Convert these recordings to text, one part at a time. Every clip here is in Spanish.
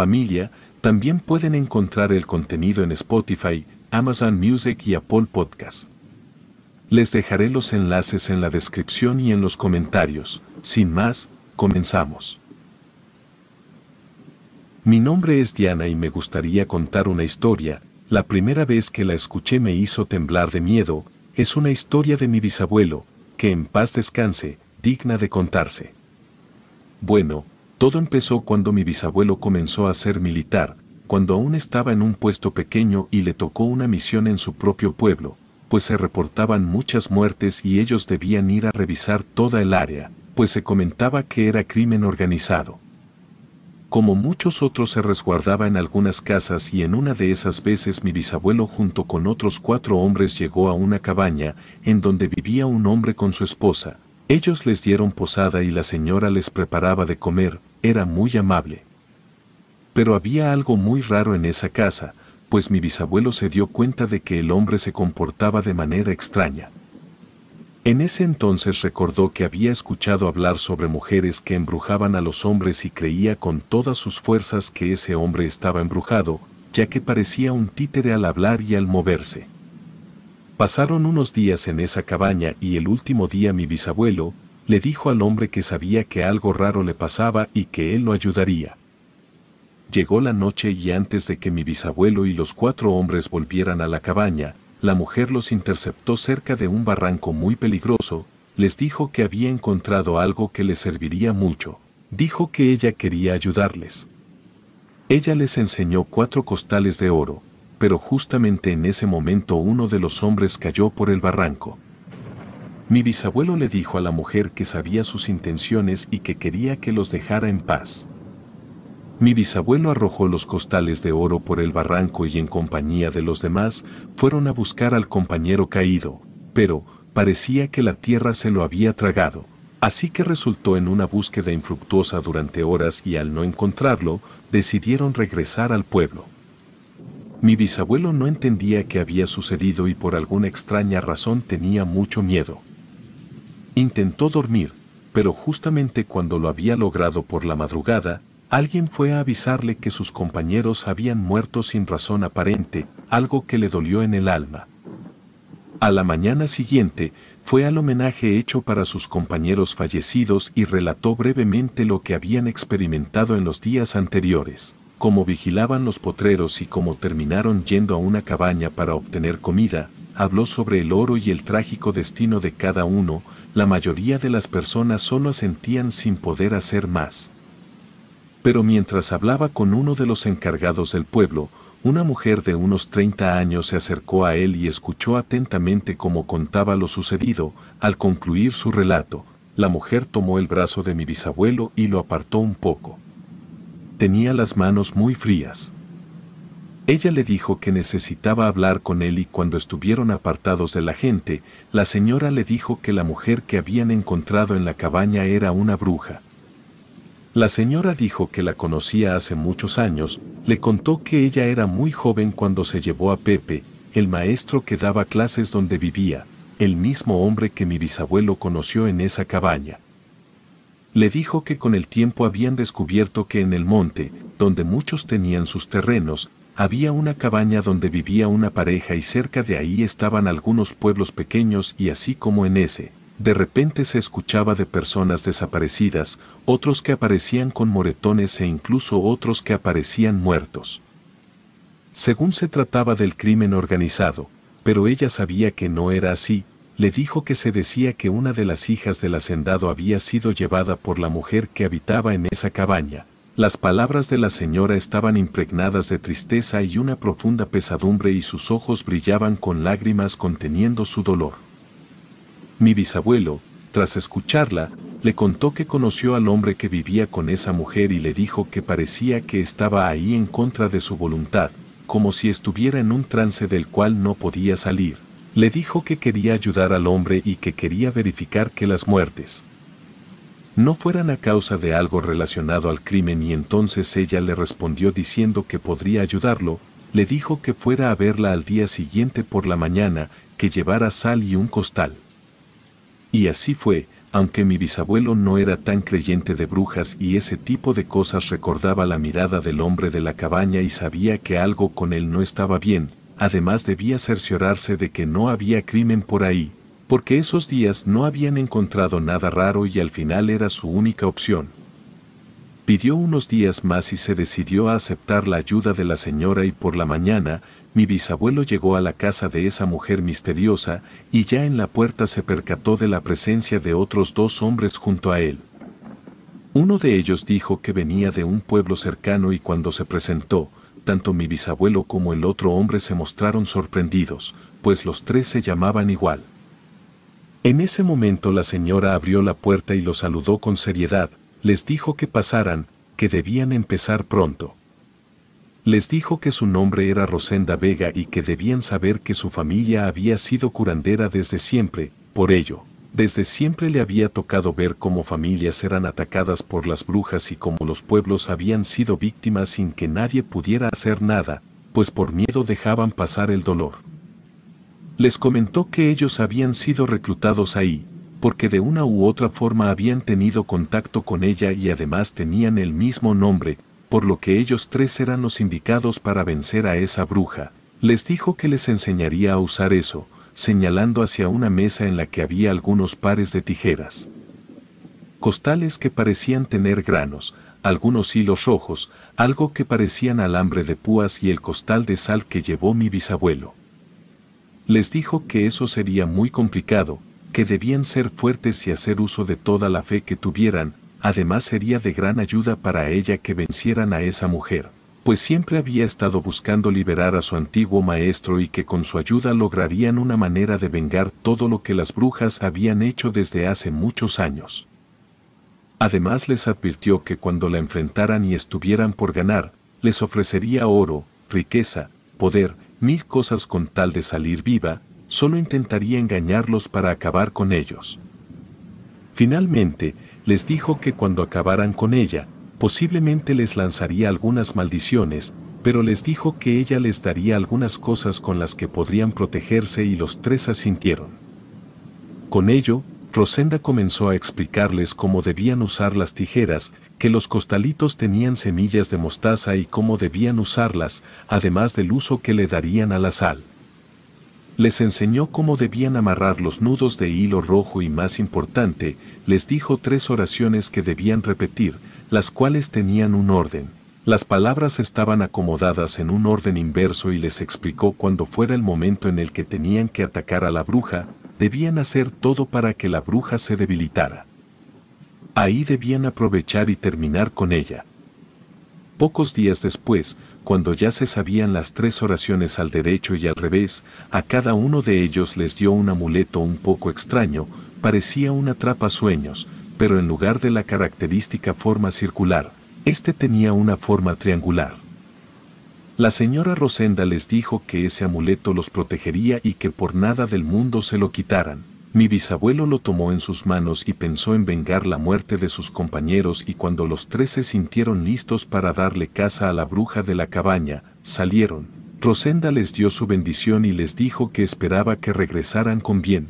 familia también pueden encontrar el contenido en Spotify, Amazon Music y Apple Podcast. Les dejaré los enlaces en la descripción y en los comentarios. Sin más, comenzamos. Mi nombre es Diana y me gustaría contar una historia. La primera vez que la escuché me hizo temblar de miedo. Es una historia de mi bisabuelo, que en paz descanse, digna de contarse. Bueno, todo empezó cuando mi bisabuelo comenzó a ser militar, cuando aún estaba en un puesto pequeño y le tocó una misión en su propio pueblo, pues se reportaban muchas muertes y ellos debían ir a revisar toda el área, pues se comentaba que era crimen organizado. Como muchos otros se resguardaba en algunas casas y en una de esas veces mi bisabuelo junto con otros cuatro hombres llegó a una cabaña en donde vivía un hombre con su esposa. Ellos les dieron posada y la señora les preparaba de comer, era muy amable. Pero había algo muy raro en esa casa, pues mi bisabuelo se dio cuenta de que el hombre se comportaba de manera extraña. En ese entonces recordó que había escuchado hablar sobre mujeres que embrujaban a los hombres y creía con todas sus fuerzas que ese hombre estaba embrujado, ya que parecía un títere al hablar y al moverse. Pasaron unos días en esa cabaña y el último día mi bisabuelo, le dijo al hombre que sabía que algo raro le pasaba y que él lo ayudaría. Llegó la noche y antes de que mi bisabuelo y los cuatro hombres volvieran a la cabaña, la mujer los interceptó cerca de un barranco muy peligroso, les dijo que había encontrado algo que les serviría mucho. Dijo que ella quería ayudarles. Ella les enseñó cuatro costales de oro, pero justamente en ese momento uno de los hombres cayó por el barranco. Mi bisabuelo le dijo a la mujer que sabía sus intenciones y que quería que los dejara en paz. Mi bisabuelo arrojó los costales de oro por el barranco y en compañía de los demás fueron a buscar al compañero caído, pero parecía que la tierra se lo había tragado. Así que resultó en una búsqueda infructuosa durante horas y al no encontrarlo, decidieron regresar al pueblo. Mi bisabuelo no entendía qué había sucedido y por alguna extraña razón tenía mucho miedo. Intentó dormir, pero justamente cuando lo había logrado por la madrugada, alguien fue a avisarle que sus compañeros habían muerto sin razón aparente, algo que le dolió en el alma. A la mañana siguiente, fue al homenaje hecho para sus compañeros fallecidos y relató brevemente lo que habían experimentado en los días anteriores, cómo vigilaban los potreros y cómo terminaron yendo a una cabaña para obtener comida, habló sobre el oro y el trágico destino de cada uno, la mayoría de las personas solo sentían sin poder hacer más. Pero mientras hablaba con uno de los encargados del pueblo, una mujer de unos 30 años se acercó a él y escuchó atentamente cómo contaba lo sucedido. Al concluir su relato, la mujer tomó el brazo de mi bisabuelo y lo apartó un poco. Tenía las manos muy frías. Ella le dijo que necesitaba hablar con él y cuando estuvieron apartados de la gente, la señora le dijo que la mujer que habían encontrado en la cabaña era una bruja. La señora dijo que la conocía hace muchos años, le contó que ella era muy joven cuando se llevó a Pepe, el maestro que daba clases donde vivía, el mismo hombre que mi bisabuelo conoció en esa cabaña. Le dijo que con el tiempo habían descubierto que en el monte, donde muchos tenían sus terrenos, había una cabaña donde vivía una pareja y cerca de ahí estaban algunos pueblos pequeños y así como en ese, de repente se escuchaba de personas desaparecidas, otros que aparecían con moretones e incluso otros que aparecían muertos. Según se trataba del crimen organizado, pero ella sabía que no era así, le dijo que se decía que una de las hijas del hacendado había sido llevada por la mujer que habitaba en esa cabaña, las palabras de la señora estaban impregnadas de tristeza y una profunda pesadumbre y sus ojos brillaban con lágrimas conteniendo su dolor. Mi bisabuelo, tras escucharla, le contó que conoció al hombre que vivía con esa mujer y le dijo que parecía que estaba ahí en contra de su voluntad, como si estuviera en un trance del cual no podía salir. Le dijo que quería ayudar al hombre y que quería verificar que las muertes, no fueran a causa de algo relacionado al crimen y entonces ella le respondió diciendo que podría ayudarlo, le dijo que fuera a verla al día siguiente por la mañana, que llevara sal y un costal. Y así fue, aunque mi bisabuelo no era tan creyente de brujas y ese tipo de cosas recordaba la mirada del hombre de la cabaña y sabía que algo con él no estaba bien, además debía cerciorarse de que no había crimen por ahí, porque esos días no habían encontrado nada raro y al final era su única opción. Pidió unos días más y se decidió a aceptar la ayuda de la señora y por la mañana mi bisabuelo llegó a la casa de esa mujer misteriosa y ya en la puerta se percató de la presencia de otros dos hombres junto a él. Uno de ellos dijo que venía de un pueblo cercano y cuando se presentó, tanto mi bisabuelo como el otro hombre se mostraron sorprendidos, pues los tres se llamaban igual. En ese momento la señora abrió la puerta y los saludó con seriedad, les dijo que pasaran, que debían empezar pronto. Les dijo que su nombre era Rosenda Vega y que debían saber que su familia había sido curandera desde siempre, por ello, desde siempre le había tocado ver cómo familias eran atacadas por las brujas y cómo los pueblos habían sido víctimas sin que nadie pudiera hacer nada, pues por miedo dejaban pasar el dolor les comentó que ellos habían sido reclutados ahí, porque de una u otra forma habían tenido contacto con ella y además tenían el mismo nombre, por lo que ellos tres eran los indicados para vencer a esa bruja. Les dijo que les enseñaría a usar eso, señalando hacia una mesa en la que había algunos pares de tijeras. Costales que parecían tener granos, algunos hilos rojos, algo que parecían alambre de púas y el costal de sal que llevó mi bisabuelo les dijo que eso sería muy complicado, que debían ser fuertes y hacer uso de toda la fe que tuvieran, además sería de gran ayuda para ella que vencieran a esa mujer, pues siempre había estado buscando liberar a su antiguo maestro y que con su ayuda lograrían una manera de vengar todo lo que las brujas habían hecho desde hace muchos años. Además les advirtió que cuando la enfrentaran y estuvieran por ganar, les ofrecería oro, riqueza, poder, mil cosas con tal de salir viva, solo intentaría engañarlos para acabar con ellos. Finalmente, les dijo que cuando acabaran con ella, posiblemente les lanzaría algunas maldiciones, pero les dijo que ella les daría algunas cosas con las que podrían protegerse y los tres asintieron. Con ello, Rosenda comenzó a explicarles cómo debían usar las tijeras, que los costalitos tenían semillas de mostaza y cómo debían usarlas, además del uso que le darían a la sal. Les enseñó cómo debían amarrar los nudos de hilo rojo y más importante, les dijo tres oraciones que debían repetir, las cuales tenían un orden. Las palabras estaban acomodadas en un orden inverso y les explicó cuando fuera el momento en el que tenían que atacar a la bruja, debían hacer todo para que la bruja se debilitara. Ahí debían aprovechar y terminar con ella. Pocos días después, cuando ya se sabían las tres oraciones al derecho y al revés, a cada uno de ellos les dio un amuleto un poco extraño, parecía una trapa sueños, pero en lugar de la característica forma circular, este tenía una forma triangular. La señora Rosenda les dijo que ese amuleto los protegería y que por nada del mundo se lo quitaran. Mi bisabuelo lo tomó en sus manos y pensó en vengar la muerte de sus compañeros y cuando los tres se sintieron listos para darle caza a la bruja de la cabaña, salieron. Rosenda les dio su bendición y les dijo que esperaba que regresaran con bien.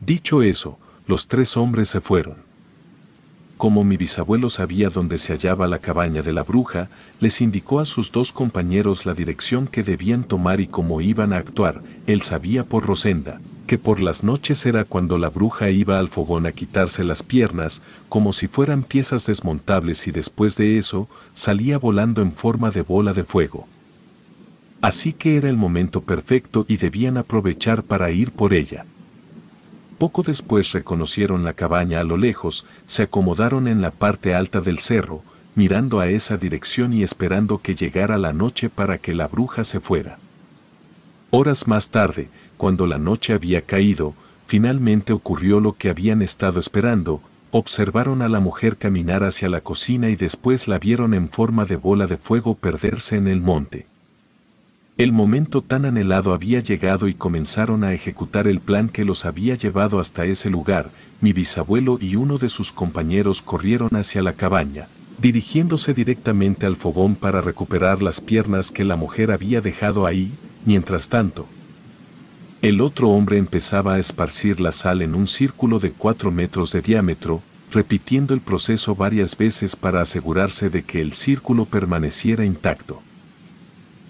Dicho eso, los tres hombres se fueron. Como mi bisabuelo sabía dónde se hallaba la cabaña de la bruja, les indicó a sus dos compañeros la dirección que debían tomar y cómo iban a actuar, él sabía por Rosenda que por las noches era cuando la bruja iba al fogón a quitarse las piernas, como si fueran piezas desmontables y después de eso salía volando en forma de bola de fuego. Así que era el momento perfecto y debían aprovechar para ir por ella. Poco después reconocieron la cabaña a lo lejos, se acomodaron en la parte alta del cerro, mirando a esa dirección y esperando que llegara la noche para que la bruja se fuera. Horas más tarde, cuando la noche había caído, finalmente ocurrió lo que habían estado esperando, observaron a la mujer caminar hacia la cocina y después la vieron en forma de bola de fuego perderse en el monte. El momento tan anhelado había llegado y comenzaron a ejecutar el plan que los había llevado hasta ese lugar. Mi bisabuelo y uno de sus compañeros corrieron hacia la cabaña, dirigiéndose directamente al fogón para recuperar las piernas que la mujer había dejado ahí. Mientras tanto, el otro hombre empezaba a esparcir la sal en un círculo de 4 metros de diámetro, repitiendo el proceso varias veces para asegurarse de que el círculo permaneciera intacto.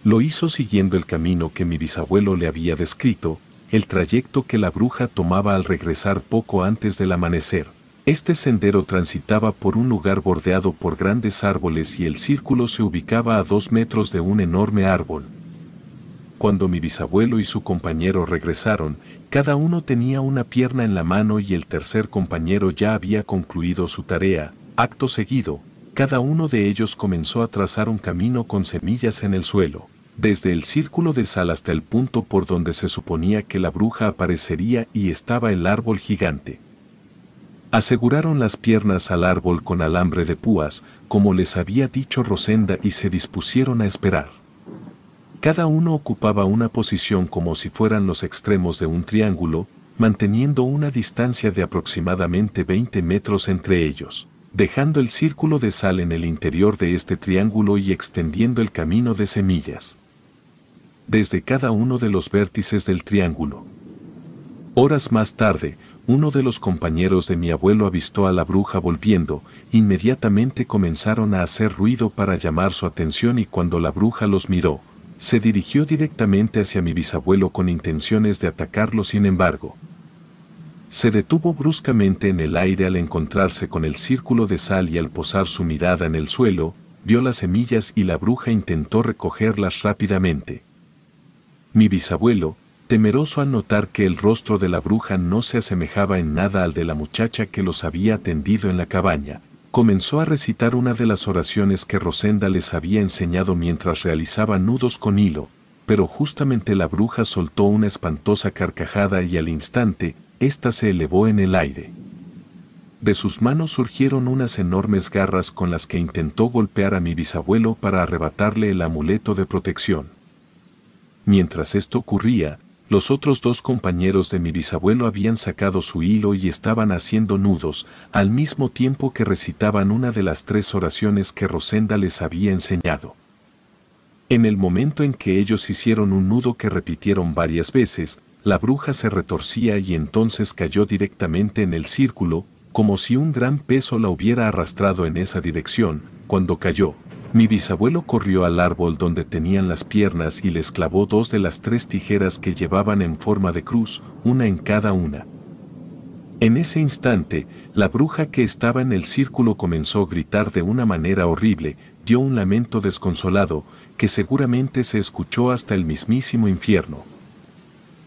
Lo hizo siguiendo el camino que mi bisabuelo le había descrito, el trayecto que la bruja tomaba al regresar poco antes del amanecer. Este sendero transitaba por un lugar bordeado por grandes árboles y el círculo se ubicaba a dos metros de un enorme árbol. Cuando mi bisabuelo y su compañero regresaron, cada uno tenía una pierna en la mano y el tercer compañero ya había concluido su tarea. Acto seguido, cada uno de ellos comenzó a trazar un camino con semillas en el suelo, desde el círculo de sal hasta el punto por donde se suponía que la bruja aparecería y estaba el árbol gigante. Aseguraron las piernas al árbol con alambre de púas, como les había dicho Rosenda, y se dispusieron a esperar. Cada uno ocupaba una posición como si fueran los extremos de un triángulo, manteniendo una distancia de aproximadamente 20 metros entre ellos, dejando el círculo de sal en el interior de este triángulo y extendiendo el camino de semillas. Desde cada uno de los vértices del triángulo. Horas más tarde, uno de los compañeros de mi abuelo avistó a la bruja volviendo, inmediatamente comenzaron a hacer ruido para llamar su atención y cuando la bruja los miró, se dirigió directamente hacia mi bisabuelo con intenciones de atacarlo, sin embargo. Se detuvo bruscamente en el aire al encontrarse con el círculo de sal y al posar su mirada en el suelo, vio las semillas y la bruja intentó recogerlas rápidamente. Mi bisabuelo, temeroso al notar que el rostro de la bruja no se asemejaba en nada al de la muchacha que los había atendido en la cabaña, comenzó a recitar una de las oraciones que Rosenda les había enseñado mientras realizaba nudos con hilo, pero justamente la bruja soltó una espantosa carcajada y al instante, ésta se elevó en el aire. De sus manos surgieron unas enormes garras con las que intentó golpear a mi bisabuelo para arrebatarle el amuleto de protección. Mientras esto ocurría, los otros dos compañeros de mi bisabuelo habían sacado su hilo y estaban haciendo nudos, al mismo tiempo que recitaban una de las tres oraciones que Rosenda les había enseñado. En el momento en que ellos hicieron un nudo que repitieron varias veces, la bruja se retorcía y entonces cayó directamente en el círculo, como si un gran peso la hubiera arrastrado en esa dirección, cuando cayó, mi bisabuelo corrió al árbol donde tenían las piernas y les clavó dos de las tres tijeras que llevaban en forma de cruz, una en cada una. En ese instante, la bruja que estaba en el círculo comenzó a gritar de una manera horrible, dio un lamento desconsolado, que seguramente se escuchó hasta el mismísimo infierno.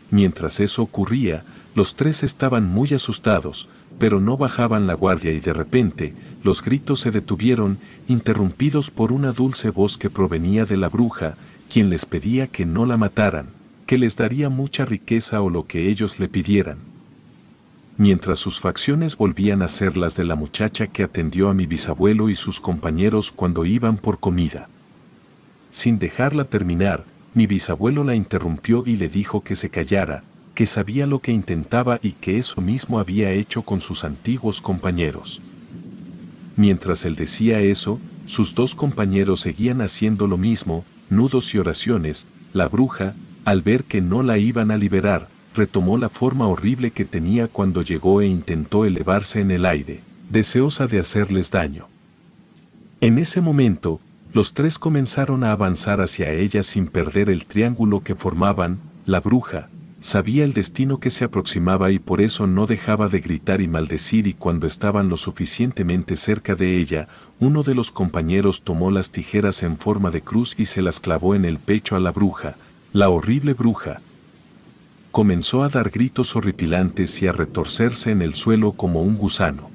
Mientras eso ocurría, los tres estaban muy asustados, pero no bajaban la guardia y de repente, los gritos se detuvieron, interrumpidos por una dulce voz que provenía de la bruja, quien les pedía que no la mataran, que les daría mucha riqueza o lo que ellos le pidieran. Mientras sus facciones volvían a ser las de la muchacha que atendió a mi bisabuelo y sus compañeros cuando iban por comida. Sin dejarla terminar, mi bisabuelo la interrumpió y le dijo que se callara, que sabía lo que intentaba y que eso mismo había hecho con sus antiguos compañeros. Mientras él decía eso, sus dos compañeros seguían haciendo lo mismo, nudos y oraciones, la bruja, al ver que no la iban a liberar, retomó la forma horrible que tenía cuando llegó e intentó elevarse en el aire, deseosa de hacerles daño. En ese momento, los tres comenzaron a avanzar hacia ella sin perder el triángulo que formaban, la bruja, Sabía el destino que se aproximaba y por eso no dejaba de gritar y maldecir y cuando estaban lo suficientemente cerca de ella, uno de los compañeros tomó las tijeras en forma de cruz y se las clavó en el pecho a la bruja, la horrible bruja. Comenzó a dar gritos horripilantes y a retorcerse en el suelo como un gusano.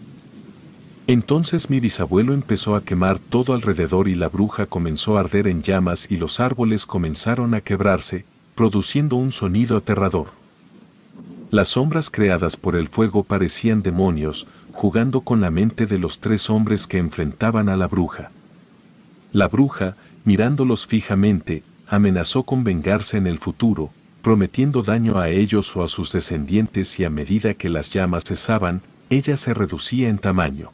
Entonces mi bisabuelo empezó a quemar todo alrededor y la bruja comenzó a arder en llamas y los árboles comenzaron a quebrarse, produciendo un sonido aterrador. Las sombras creadas por el fuego parecían demonios, jugando con la mente de los tres hombres que enfrentaban a la bruja. La bruja, mirándolos fijamente, amenazó con vengarse en el futuro, prometiendo daño a ellos o a sus descendientes y a medida que las llamas cesaban, ella se reducía en tamaño.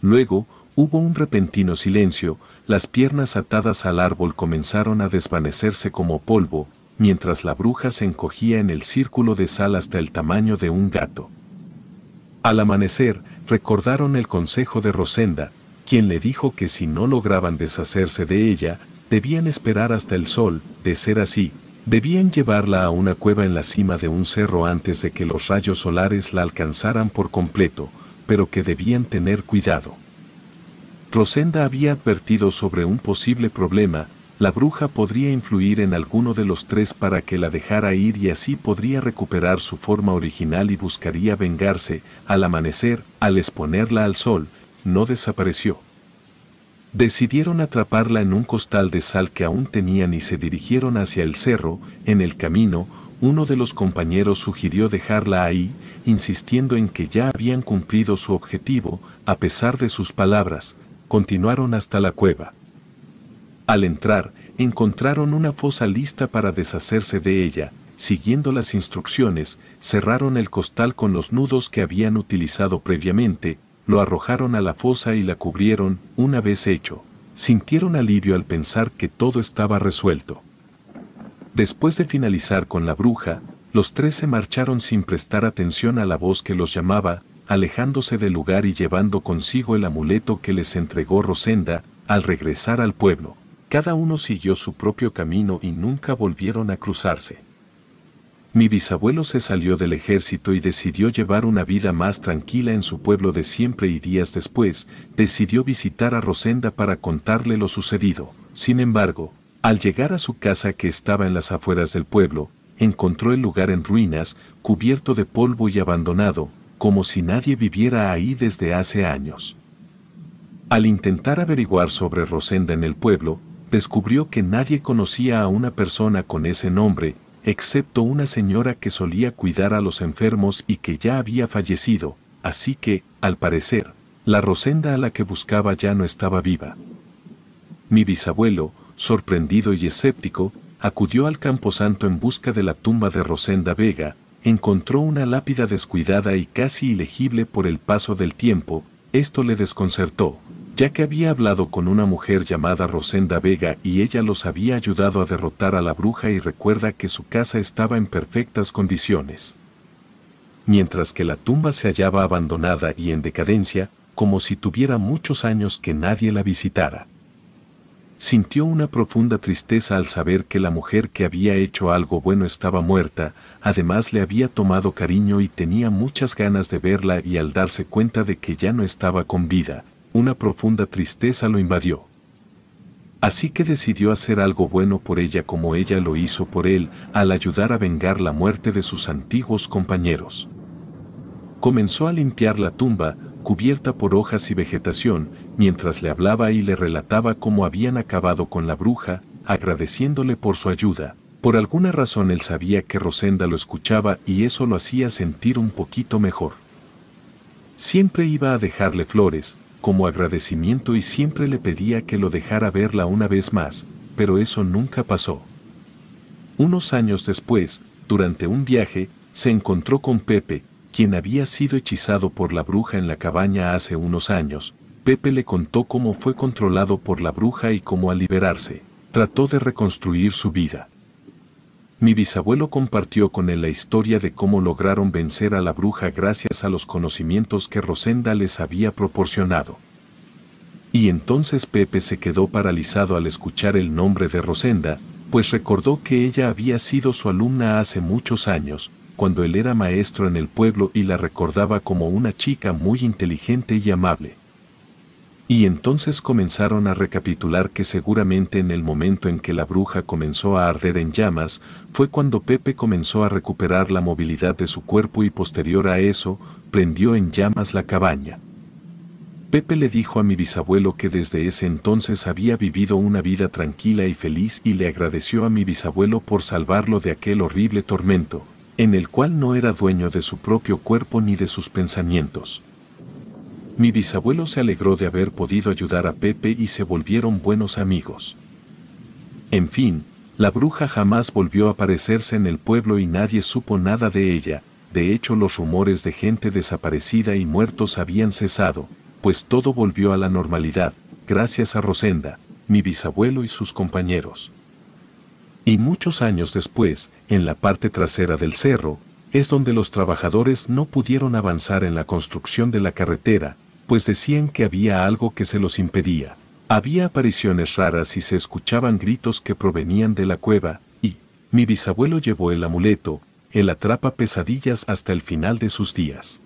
Luego, hubo un repentino silencio, las piernas atadas al árbol comenzaron a desvanecerse como polvo, mientras la bruja se encogía en el círculo de sal hasta el tamaño de un gato. Al amanecer, recordaron el consejo de Rosenda, quien le dijo que si no lograban deshacerse de ella, debían esperar hasta el sol, de ser así, debían llevarla a una cueva en la cima de un cerro antes de que los rayos solares la alcanzaran por completo, pero que debían tener cuidado. Rosenda había advertido sobre un posible problema, la bruja podría influir en alguno de los tres para que la dejara ir y así podría recuperar su forma original y buscaría vengarse, al amanecer, al exponerla al sol, no desapareció. Decidieron atraparla en un costal de sal que aún tenían y se dirigieron hacia el cerro, en el camino, uno de los compañeros sugirió dejarla ahí, insistiendo en que ya habían cumplido su objetivo, a pesar de sus palabras, continuaron hasta la cueva. Al entrar, encontraron una fosa lista para deshacerse de ella, siguiendo las instrucciones, cerraron el costal con los nudos que habían utilizado previamente, lo arrojaron a la fosa y la cubrieron, una vez hecho. Sintieron alivio al pensar que todo estaba resuelto. Después de finalizar con la bruja, los tres se marcharon sin prestar atención a la voz que los llamaba, alejándose del lugar y llevando consigo el amuleto que les entregó Rosenda, al regresar al pueblo, cada uno siguió su propio camino y nunca volvieron a cruzarse. Mi bisabuelo se salió del ejército y decidió llevar una vida más tranquila en su pueblo de siempre y días después, decidió visitar a Rosenda para contarle lo sucedido. Sin embargo, al llegar a su casa que estaba en las afueras del pueblo, encontró el lugar en ruinas, cubierto de polvo y abandonado, como si nadie viviera ahí desde hace años. Al intentar averiguar sobre Rosenda en el pueblo, descubrió que nadie conocía a una persona con ese nombre, excepto una señora que solía cuidar a los enfermos y que ya había fallecido, así que, al parecer, la Rosenda a la que buscaba ya no estaba viva. Mi bisabuelo, sorprendido y escéptico, acudió al camposanto en busca de la tumba de Rosenda Vega, encontró una lápida descuidada y casi ilegible por el paso del tiempo, esto le desconcertó, ya que había hablado con una mujer llamada Rosenda Vega y ella los había ayudado a derrotar a la bruja y recuerda que su casa estaba en perfectas condiciones. Mientras que la tumba se hallaba abandonada y en decadencia, como si tuviera muchos años que nadie la visitara. Sintió una profunda tristeza al saber que la mujer que había hecho algo bueno estaba muerta, Además le había tomado cariño y tenía muchas ganas de verla y al darse cuenta de que ya no estaba con vida, una profunda tristeza lo invadió. Así que decidió hacer algo bueno por ella como ella lo hizo por él al ayudar a vengar la muerte de sus antiguos compañeros. Comenzó a limpiar la tumba, cubierta por hojas y vegetación, mientras le hablaba y le relataba cómo habían acabado con la bruja, agradeciéndole por su ayuda, por alguna razón él sabía que Rosenda lo escuchaba y eso lo hacía sentir un poquito mejor. Siempre iba a dejarle flores, como agradecimiento y siempre le pedía que lo dejara verla una vez más, pero eso nunca pasó. Unos años después, durante un viaje, se encontró con Pepe, quien había sido hechizado por la bruja en la cabaña hace unos años. Pepe le contó cómo fue controlado por la bruja y cómo al liberarse, trató de reconstruir su vida mi bisabuelo compartió con él la historia de cómo lograron vencer a la bruja gracias a los conocimientos que Rosenda les había proporcionado. Y entonces Pepe se quedó paralizado al escuchar el nombre de Rosenda, pues recordó que ella había sido su alumna hace muchos años, cuando él era maestro en el pueblo y la recordaba como una chica muy inteligente y amable. Y entonces comenzaron a recapitular que seguramente en el momento en que la bruja comenzó a arder en llamas, fue cuando Pepe comenzó a recuperar la movilidad de su cuerpo y posterior a eso, prendió en llamas la cabaña. Pepe le dijo a mi bisabuelo que desde ese entonces había vivido una vida tranquila y feliz y le agradeció a mi bisabuelo por salvarlo de aquel horrible tormento, en el cual no era dueño de su propio cuerpo ni de sus pensamientos. Mi bisabuelo se alegró de haber podido ayudar a Pepe y se volvieron buenos amigos. En fin, la bruja jamás volvió a aparecerse en el pueblo y nadie supo nada de ella, de hecho los rumores de gente desaparecida y muertos habían cesado, pues todo volvió a la normalidad, gracias a Rosenda, mi bisabuelo y sus compañeros. Y muchos años después, en la parte trasera del cerro, es donde los trabajadores no pudieron avanzar en la construcción de la carretera, pues decían que había algo que se los impedía. Había apariciones raras y se escuchaban gritos que provenían de la cueva, y mi bisabuelo llevó el amuleto, el atrapa pesadillas hasta el final de sus días.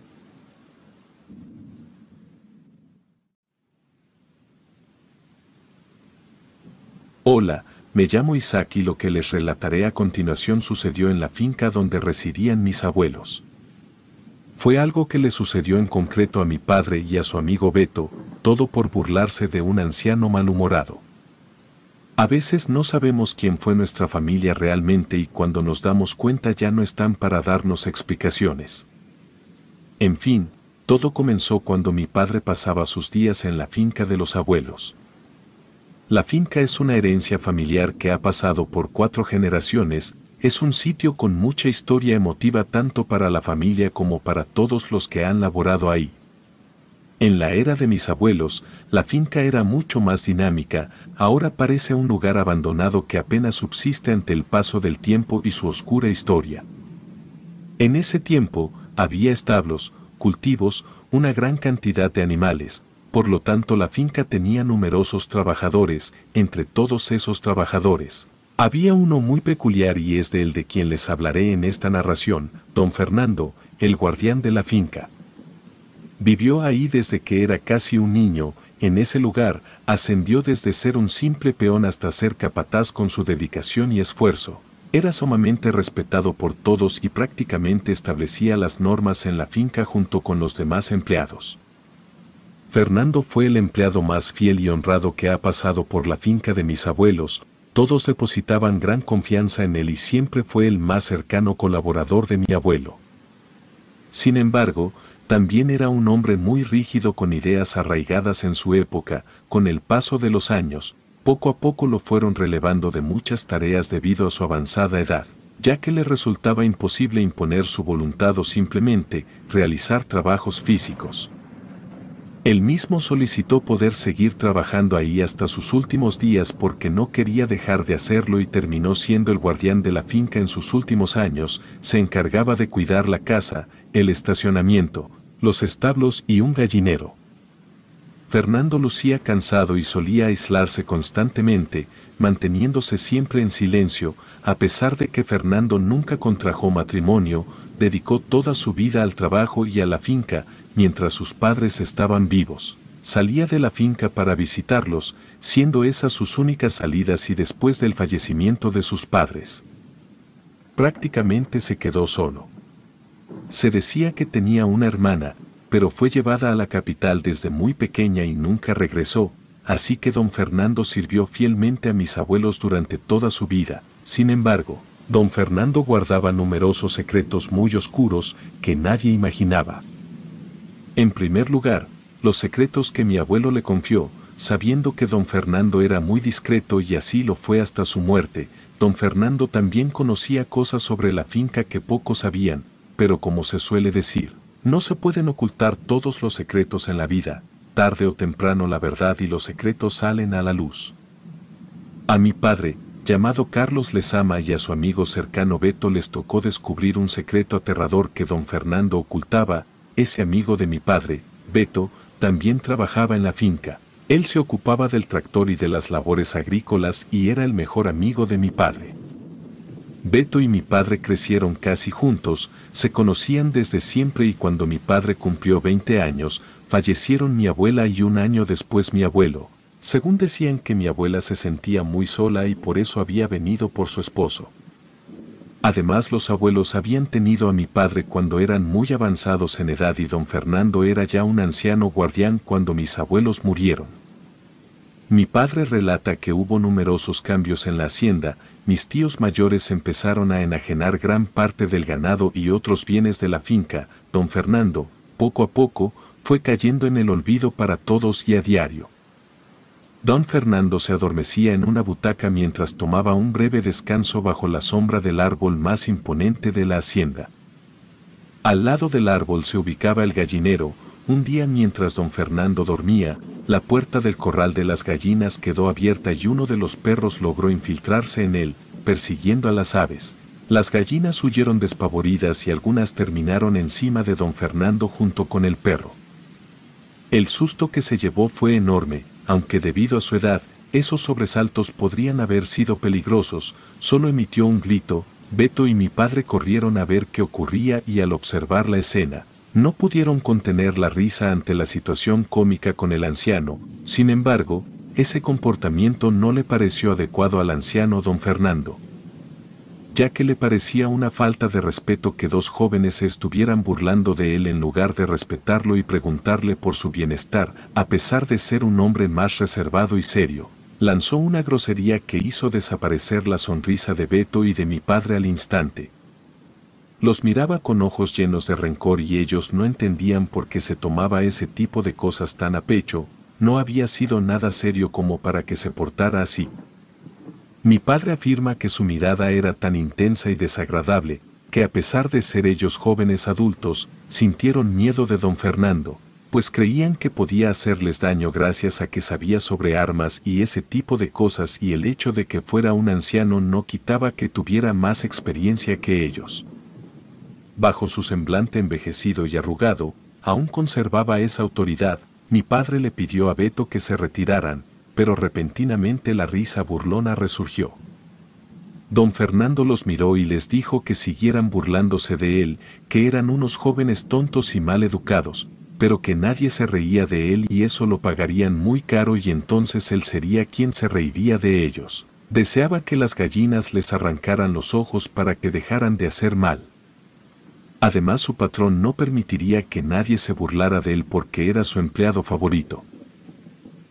Hola, me llamo Isaac y lo que les relataré a continuación sucedió en la finca donde residían mis abuelos. Fue algo que le sucedió en concreto a mi padre y a su amigo Beto, todo por burlarse de un anciano malhumorado. A veces no sabemos quién fue nuestra familia realmente y cuando nos damos cuenta ya no están para darnos explicaciones. En fin, todo comenzó cuando mi padre pasaba sus días en la finca de los abuelos. La finca es una herencia familiar que ha pasado por cuatro generaciones, es un sitio con mucha historia emotiva tanto para la familia como para todos los que han laborado ahí. En la era de mis abuelos, la finca era mucho más dinámica, ahora parece un lugar abandonado que apenas subsiste ante el paso del tiempo y su oscura historia. En ese tiempo, había establos, cultivos, una gran cantidad de animales, por lo tanto la finca tenía numerosos trabajadores, entre todos esos trabajadores. Había uno muy peculiar y es de de quien les hablaré en esta narración, don Fernando, el guardián de la finca. Vivió ahí desde que era casi un niño, en ese lugar ascendió desde ser un simple peón hasta ser capataz con su dedicación y esfuerzo. Era sumamente respetado por todos y prácticamente establecía las normas en la finca junto con los demás empleados. Fernando fue el empleado más fiel y honrado que ha pasado por la finca de mis abuelos, todos depositaban gran confianza en él y siempre fue el más cercano colaborador de mi abuelo. Sin embargo, también era un hombre muy rígido con ideas arraigadas en su época, con el paso de los años, poco a poco lo fueron relevando de muchas tareas debido a su avanzada edad, ya que le resultaba imposible imponer su voluntad o simplemente realizar trabajos físicos. Él mismo solicitó poder seguir trabajando ahí hasta sus últimos días porque no quería dejar de hacerlo y terminó siendo el guardián de la finca en sus últimos años, se encargaba de cuidar la casa, el estacionamiento, los establos y un gallinero. Fernando lucía cansado y solía aislarse constantemente, manteniéndose siempre en silencio, a pesar de que Fernando nunca contrajo matrimonio, dedicó toda su vida al trabajo y a la finca, mientras sus padres estaban vivos. Salía de la finca para visitarlos, siendo esas sus únicas salidas y después del fallecimiento de sus padres. Prácticamente se quedó solo. Se decía que tenía una hermana, pero fue llevada a la capital desde muy pequeña y nunca regresó, así que don Fernando sirvió fielmente a mis abuelos durante toda su vida. Sin embargo, don Fernando guardaba numerosos secretos muy oscuros que nadie imaginaba. En primer lugar, los secretos que mi abuelo le confió, sabiendo que don Fernando era muy discreto y así lo fue hasta su muerte, don Fernando también conocía cosas sobre la finca que pocos sabían, pero como se suele decir, no se pueden ocultar todos los secretos en la vida, tarde o temprano la verdad y los secretos salen a la luz. A mi padre, llamado Carlos Lezama y a su amigo cercano Beto les tocó descubrir un secreto aterrador que don Fernando ocultaba, ese amigo de mi padre, Beto, también trabajaba en la finca. Él se ocupaba del tractor y de las labores agrícolas y era el mejor amigo de mi padre. Beto y mi padre crecieron casi juntos, se conocían desde siempre y cuando mi padre cumplió 20 años, fallecieron mi abuela y un año después mi abuelo. Según decían que mi abuela se sentía muy sola y por eso había venido por su esposo. Además los abuelos habían tenido a mi padre cuando eran muy avanzados en edad y don Fernando era ya un anciano guardián cuando mis abuelos murieron. Mi padre relata que hubo numerosos cambios en la hacienda, mis tíos mayores empezaron a enajenar gran parte del ganado y otros bienes de la finca, don Fernando, poco a poco, fue cayendo en el olvido para todos y a diario. Don Fernando se adormecía en una butaca mientras tomaba un breve descanso bajo la sombra del árbol más imponente de la hacienda. Al lado del árbol se ubicaba el gallinero, un día mientras don Fernando dormía, la puerta del corral de las gallinas quedó abierta y uno de los perros logró infiltrarse en él, persiguiendo a las aves. Las gallinas huyeron despavoridas y algunas terminaron encima de don Fernando junto con el perro. El susto que se llevó fue enorme, aunque debido a su edad, esos sobresaltos podrían haber sido peligrosos, solo emitió un grito, Beto y mi padre corrieron a ver qué ocurría y al observar la escena, no pudieron contener la risa ante la situación cómica con el anciano, sin embargo, ese comportamiento no le pareció adecuado al anciano don Fernando ya que le parecía una falta de respeto que dos jóvenes se estuvieran burlando de él en lugar de respetarlo y preguntarle por su bienestar, a pesar de ser un hombre más reservado y serio. Lanzó una grosería que hizo desaparecer la sonrisa de Beto y de mi padre al instante. Los miraba con ojos llenos de rencor y ellos no entendían por qué se tomaba ese tipo de cosas tan a pecho, no había sido nada serio como para que se portara así, mi padre afirma que su mirada era tan intensa y desagradable, que a pesar de ser ellos jóvenes adultos, sintieron miedo de don Fernando, pues creían que podía hacerles daño gracias a que sabía sobre armas y ese tipo de cosas y el hecho de que fuera un anciano no quitaba que tuviera más experiencia que ellos. Bajo su semblante envejecido y arrugado, aún conservaba esa autoridad, mi padre le pidió a Beto que se retiraran, pero repentinamente la risa burlona resurgió. Don Fernando los miró y les dijo que siguieran burlándose de él, que eran unos jóvenes tontos y mal educados, pero que nadie se reía de él y eso lo pagarían muy caro y entonces él sería quien se reiría de ellos. Deseaba que las gallinas les arrancaran los ojos para que dejaran de hacer mal. Además su patrón no permitiría que nadie se burlara de él porque era su empleado favorito.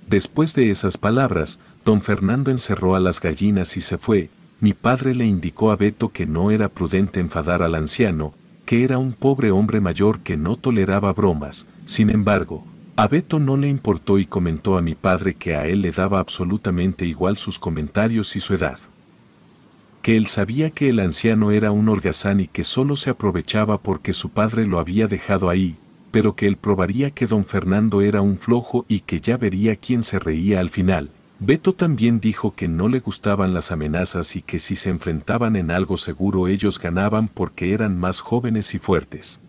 Después de esas palabras, don Fernando encerró a las gallinas y se fue. Mi padre le indicó a Beto que no era prudente enfadar al anciano, que era un pobre hombre mayor que no toleraba bromas. Sin embargo, a Beto no le importó y comentó a mi padre que a él le daba absolutamente igual sus comentarios y su edad. Que él sabía que el anciano era un holgazán y que solo se aprovechaba porque su padre lo había dejado ahí, pero que él probaría que don Fernando era un flojo y que ya vería quién se reía al final. Beto también dijo que no le gustaban las amenazas y que si se enfrentaban en algo seguro ellos ganaban porque eran más jóvenes y fuertes.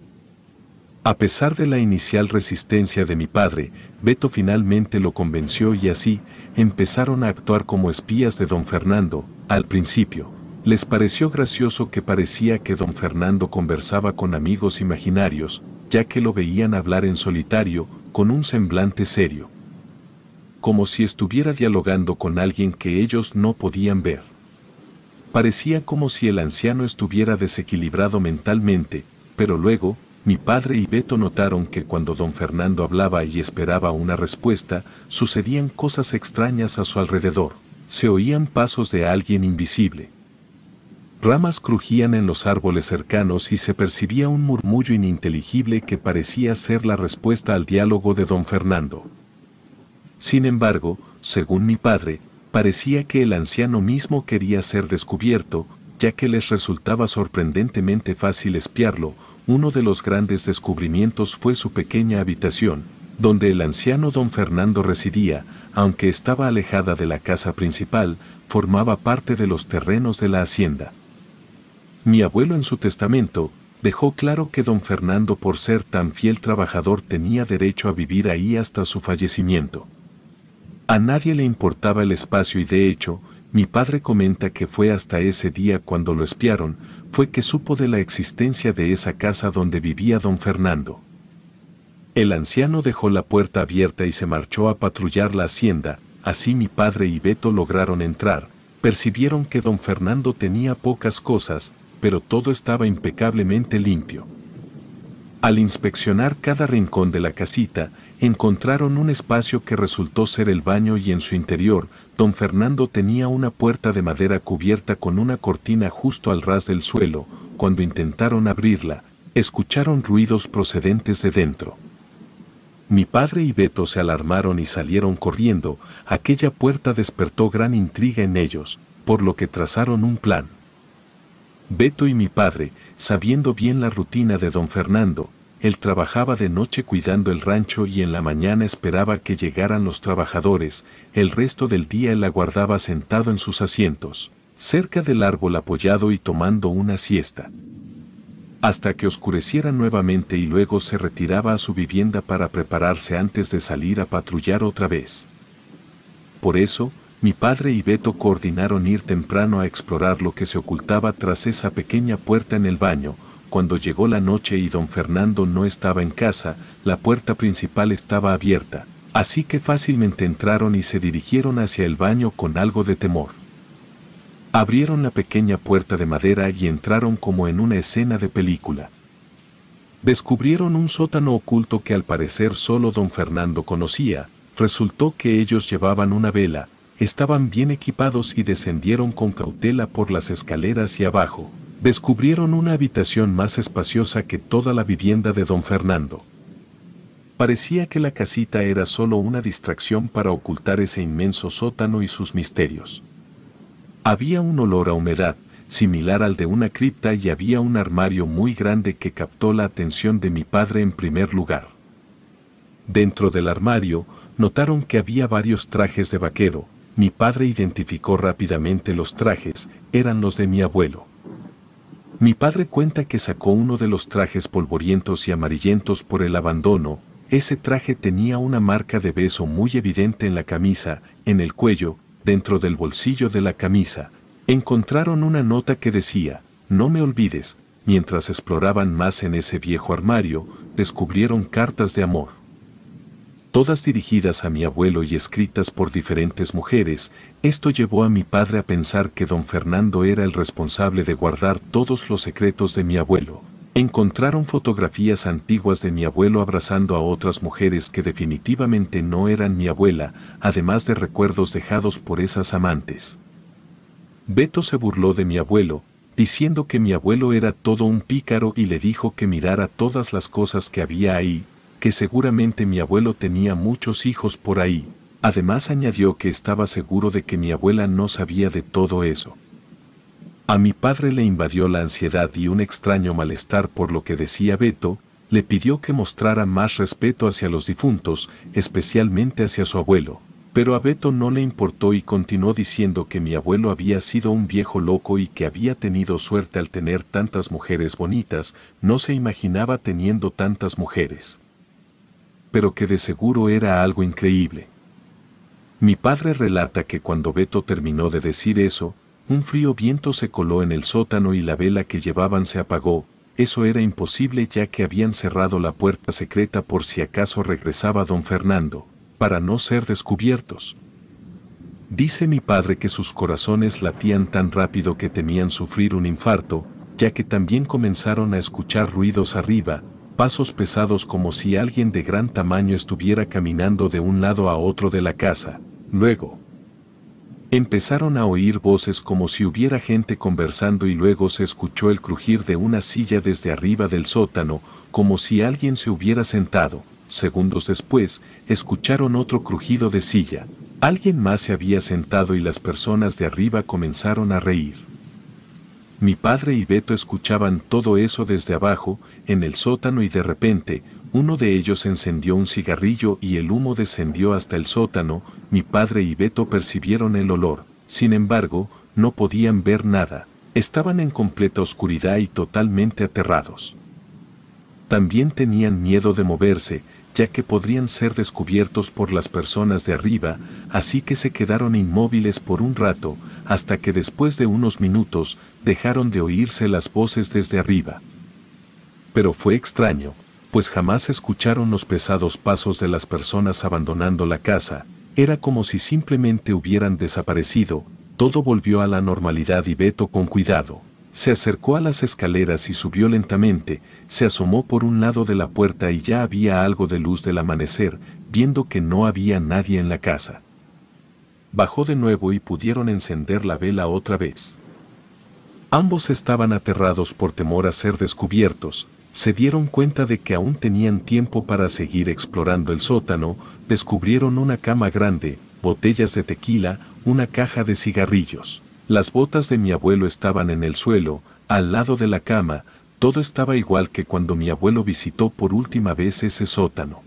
A pesar de la inicial resistencia de mi padre, Beto finalmente lo convenció y así empezaron a actuar como espías de don Fernando, al principio. Les pareció gracioso que parecía que don Fernando conversaba con amigos imaginarios, ya que lo veían hablar en solitario, con un semblante serio. Como si estuviera dialogando con alguien que ellos no podían ver. Parecía como si el anciano estuviera desequilibrado mentalmente, pero luego, mi padre y Beto notaron que cuando don Fernando hablaba y esperaba una respuesta, sucedían cosas extrañas a su alrededor. Se oían pasos de alguien invisible. Ramas crujían en los árboles cercanos y se percibía un murmullo ininteligible que parecía ser la respuesta al diálogo de don Fernando. Sin embargo, según mi padre, parecía que el anciano mismo quería ser descubierto, ya que les resultaba sorprendentemente fácil espiarlo, uno de los grandes descubrimientos fue su pequeña habitación, donde el anciano don Fernando residía, aunque estaba alejada de la casa principal, formaba parte de los terrenos de la hacienda. Mi abuelo en su testamento dejó claro que don Fernando por ser tan fiel trabajador tenía derecho a vivir ahí hasta su fallecimiento. A nadie le importaba el espacio y de hecho, mi padre comenta que fue hasta ese día cuando lo espiaron, fue que supo de la existencia de esa casa donde vivía don Fernando. El anciano dejó la puerta abierta y se marchó a patrullar la hacienda, así mi padre y Beto lograron entrar, percibieron que don Fernando tenía pocas cosas, pero todo estaba impecablemente limpio. Al inspeccionar cada rincón de la casita, encontraron un espacio que resultó ser el baño y en su interior, don Fernando tenía una puerta de madera cubierta con una cortina justo al ras del suelo. Cuando intentaron abrirla, escucharon ruidos procedentes de dentro. Mi padre y Beto se alarmaron y salieron corriendo, aquella puerta despertó gran intriga en ellos, por lo que trazaron un plan. Beto y mi padre, sabiendo bien la rutina de don Fernando, él trabajaba de noche cuidando el rancho y en la mañana esperaba que llegaran los trabajadores, el resto del día él aguardaba sentado en sus asientos, cerca del árbol apoyado y tomando una siesta. Hasta que oscureciera nuevamente y luego se retiraba a su vivienda para prepararse antes de salir a patrullar otra vez. Por eso, mi padre y Beto coordinaron ir temprano a explorar lo que se ocultaba tras esa pequeña puerta en el baño. Cuando llegó la noche y don Fernando no estaba en casa, la puerta principal estaba abierta, así que fácilmente entraron y se dirigieron hacia el baño con algo de temor. Abrieron la pequeña puerta de madera y entraron como en una escena de película. Descubrieron un sótano oculto que al parecer solo don Fernando conocía, resultó que ellos llevaban una vela, estaban bien equipados y descendieron con cautela por las escaleras y abajo. Descubrieron una habitación más espaciosa que toda la vivienda de don Fernando. Parecía que la casita era solo una distracción para ocultar ese inmenso sótano y sus misterios. Había un olor a humedad, similar al de una cripta y había un armario muy grande que captó la atención de mi padre en primer lugar. Dentro del armario, notaron que había varios trajes de vaquero, mi padre identificó rápidamente los trajes, eran los de mi abuelo. Mi padre cuenta que sacó uno de los trajes polvorientos y amarillentos por el abandono, ese traje tenía una marca de beso muy evidente en la camisa, en el cuello, dentro del bolsillo de la camisa. Encontraron una nota que decía, no me olvides, mientras exploraban más en ese viejo armario, descubrieron cartas de amor todas dirigidas a mi abuelo y escritas por diferentes mujeres, esto llevó a mi padre a pensar que don Fernando era el responsable de guardar todos los secretos de mi abuelo. Encontraron fotografías antiguas de mi abuelo abrazando a otras mujeres que definitivamente no eran mi abuela, además de recuerdos dejados por esas amantes. Beto se burló de mi abuelo, diciendo que mi abuelo era todo un pícaro y le dijo que mirara todas las cosas que había ahí, que seguramente mi abuelo tenía muchos hijos por ahí. Además añadió que estaba seguro de que mi abuela no sabía de todo eso. A mi padre le invadió la ansiedad y un extraño malestar por lo que decía Beto, le pidió que mostrara más respeto hacia los difuntos, especialmente hacia su abuelo. Pero a Beto no le importó y continuó diciendo que mi abuelo había sido un viejo loco y que había tenido suerte al tener tantas mujeres bonitas, no se imaginaba teniendo tantas mujeres pero que de seguro era algo increíble. Mi padre relata que cuando Beto terminó de decir eso, un frío viento se coló en el sótano y la vela que llevaban se apagó, eso era imposible ya que habían cerrado la puerta secreta por si acaso regresaba don Fernando, para no ser descubiertos. Dice mi padre que sus corazones latían tan rápido que temían sufrir un infarto, ya que también comenzaron a escuchar ruidos arriba, pasos pesados como si alguien de gran tamaño estuviera caminando de un lado a otro de la casa. Luego, empezaron a oír voces como si hubiera gente conversando y luego se escuchó el crujir de una silla desde arriba del sótano, como si alguien se hubiera sentado. Segundos después, escucharon otro crujido de silla. Alguien más se había sentado y las personas de arriba comenzaron a reír. Mi padre y Beto escuchaban todo eso desde abajo, en el sótano y de repente, uno de ellos encendió un cigarrillo y el humo descendió hasta el sótano, mi padre y Beto percibieron el olor, sin embargo, no podían ver nada, estaban en completa oscuridad y totalmente aterrados. También tenían miedo de moverse, ya que podrían ser descubiertos por las personas de arriba, así que se quedaron inmóviles por un rato, hasta que después de unos minutos dejaron de oírse las voces desde arriba. Pero fue extraño, pues jamás escucharon los pesados pasos de las personas abandonando la casa, era como si simplemente hubieran desaparecido, todo volvió a la normalidad y Beto con cuidado se acercó a las escaleras y subió lentamente, se asomó por un lado de la puerta y ya había algo de luz del amanecer, viendo que no había nadie en la casa. Bajó de nuevo y pudieron encender la vela otra vez. Ambos estaban aterrados por temor a ser descubiertos, se dieron cuenta de que aún tenían tiempo para seguir explorando el sótano, descubrieron una cama grande, botellas de tequila, una caja de cigarrillos. Las botas de mi abuelo estaban en el suelo, al lado de la cama, todo estaba igual que cuando mi abuelo visitó por última vez ese sótano.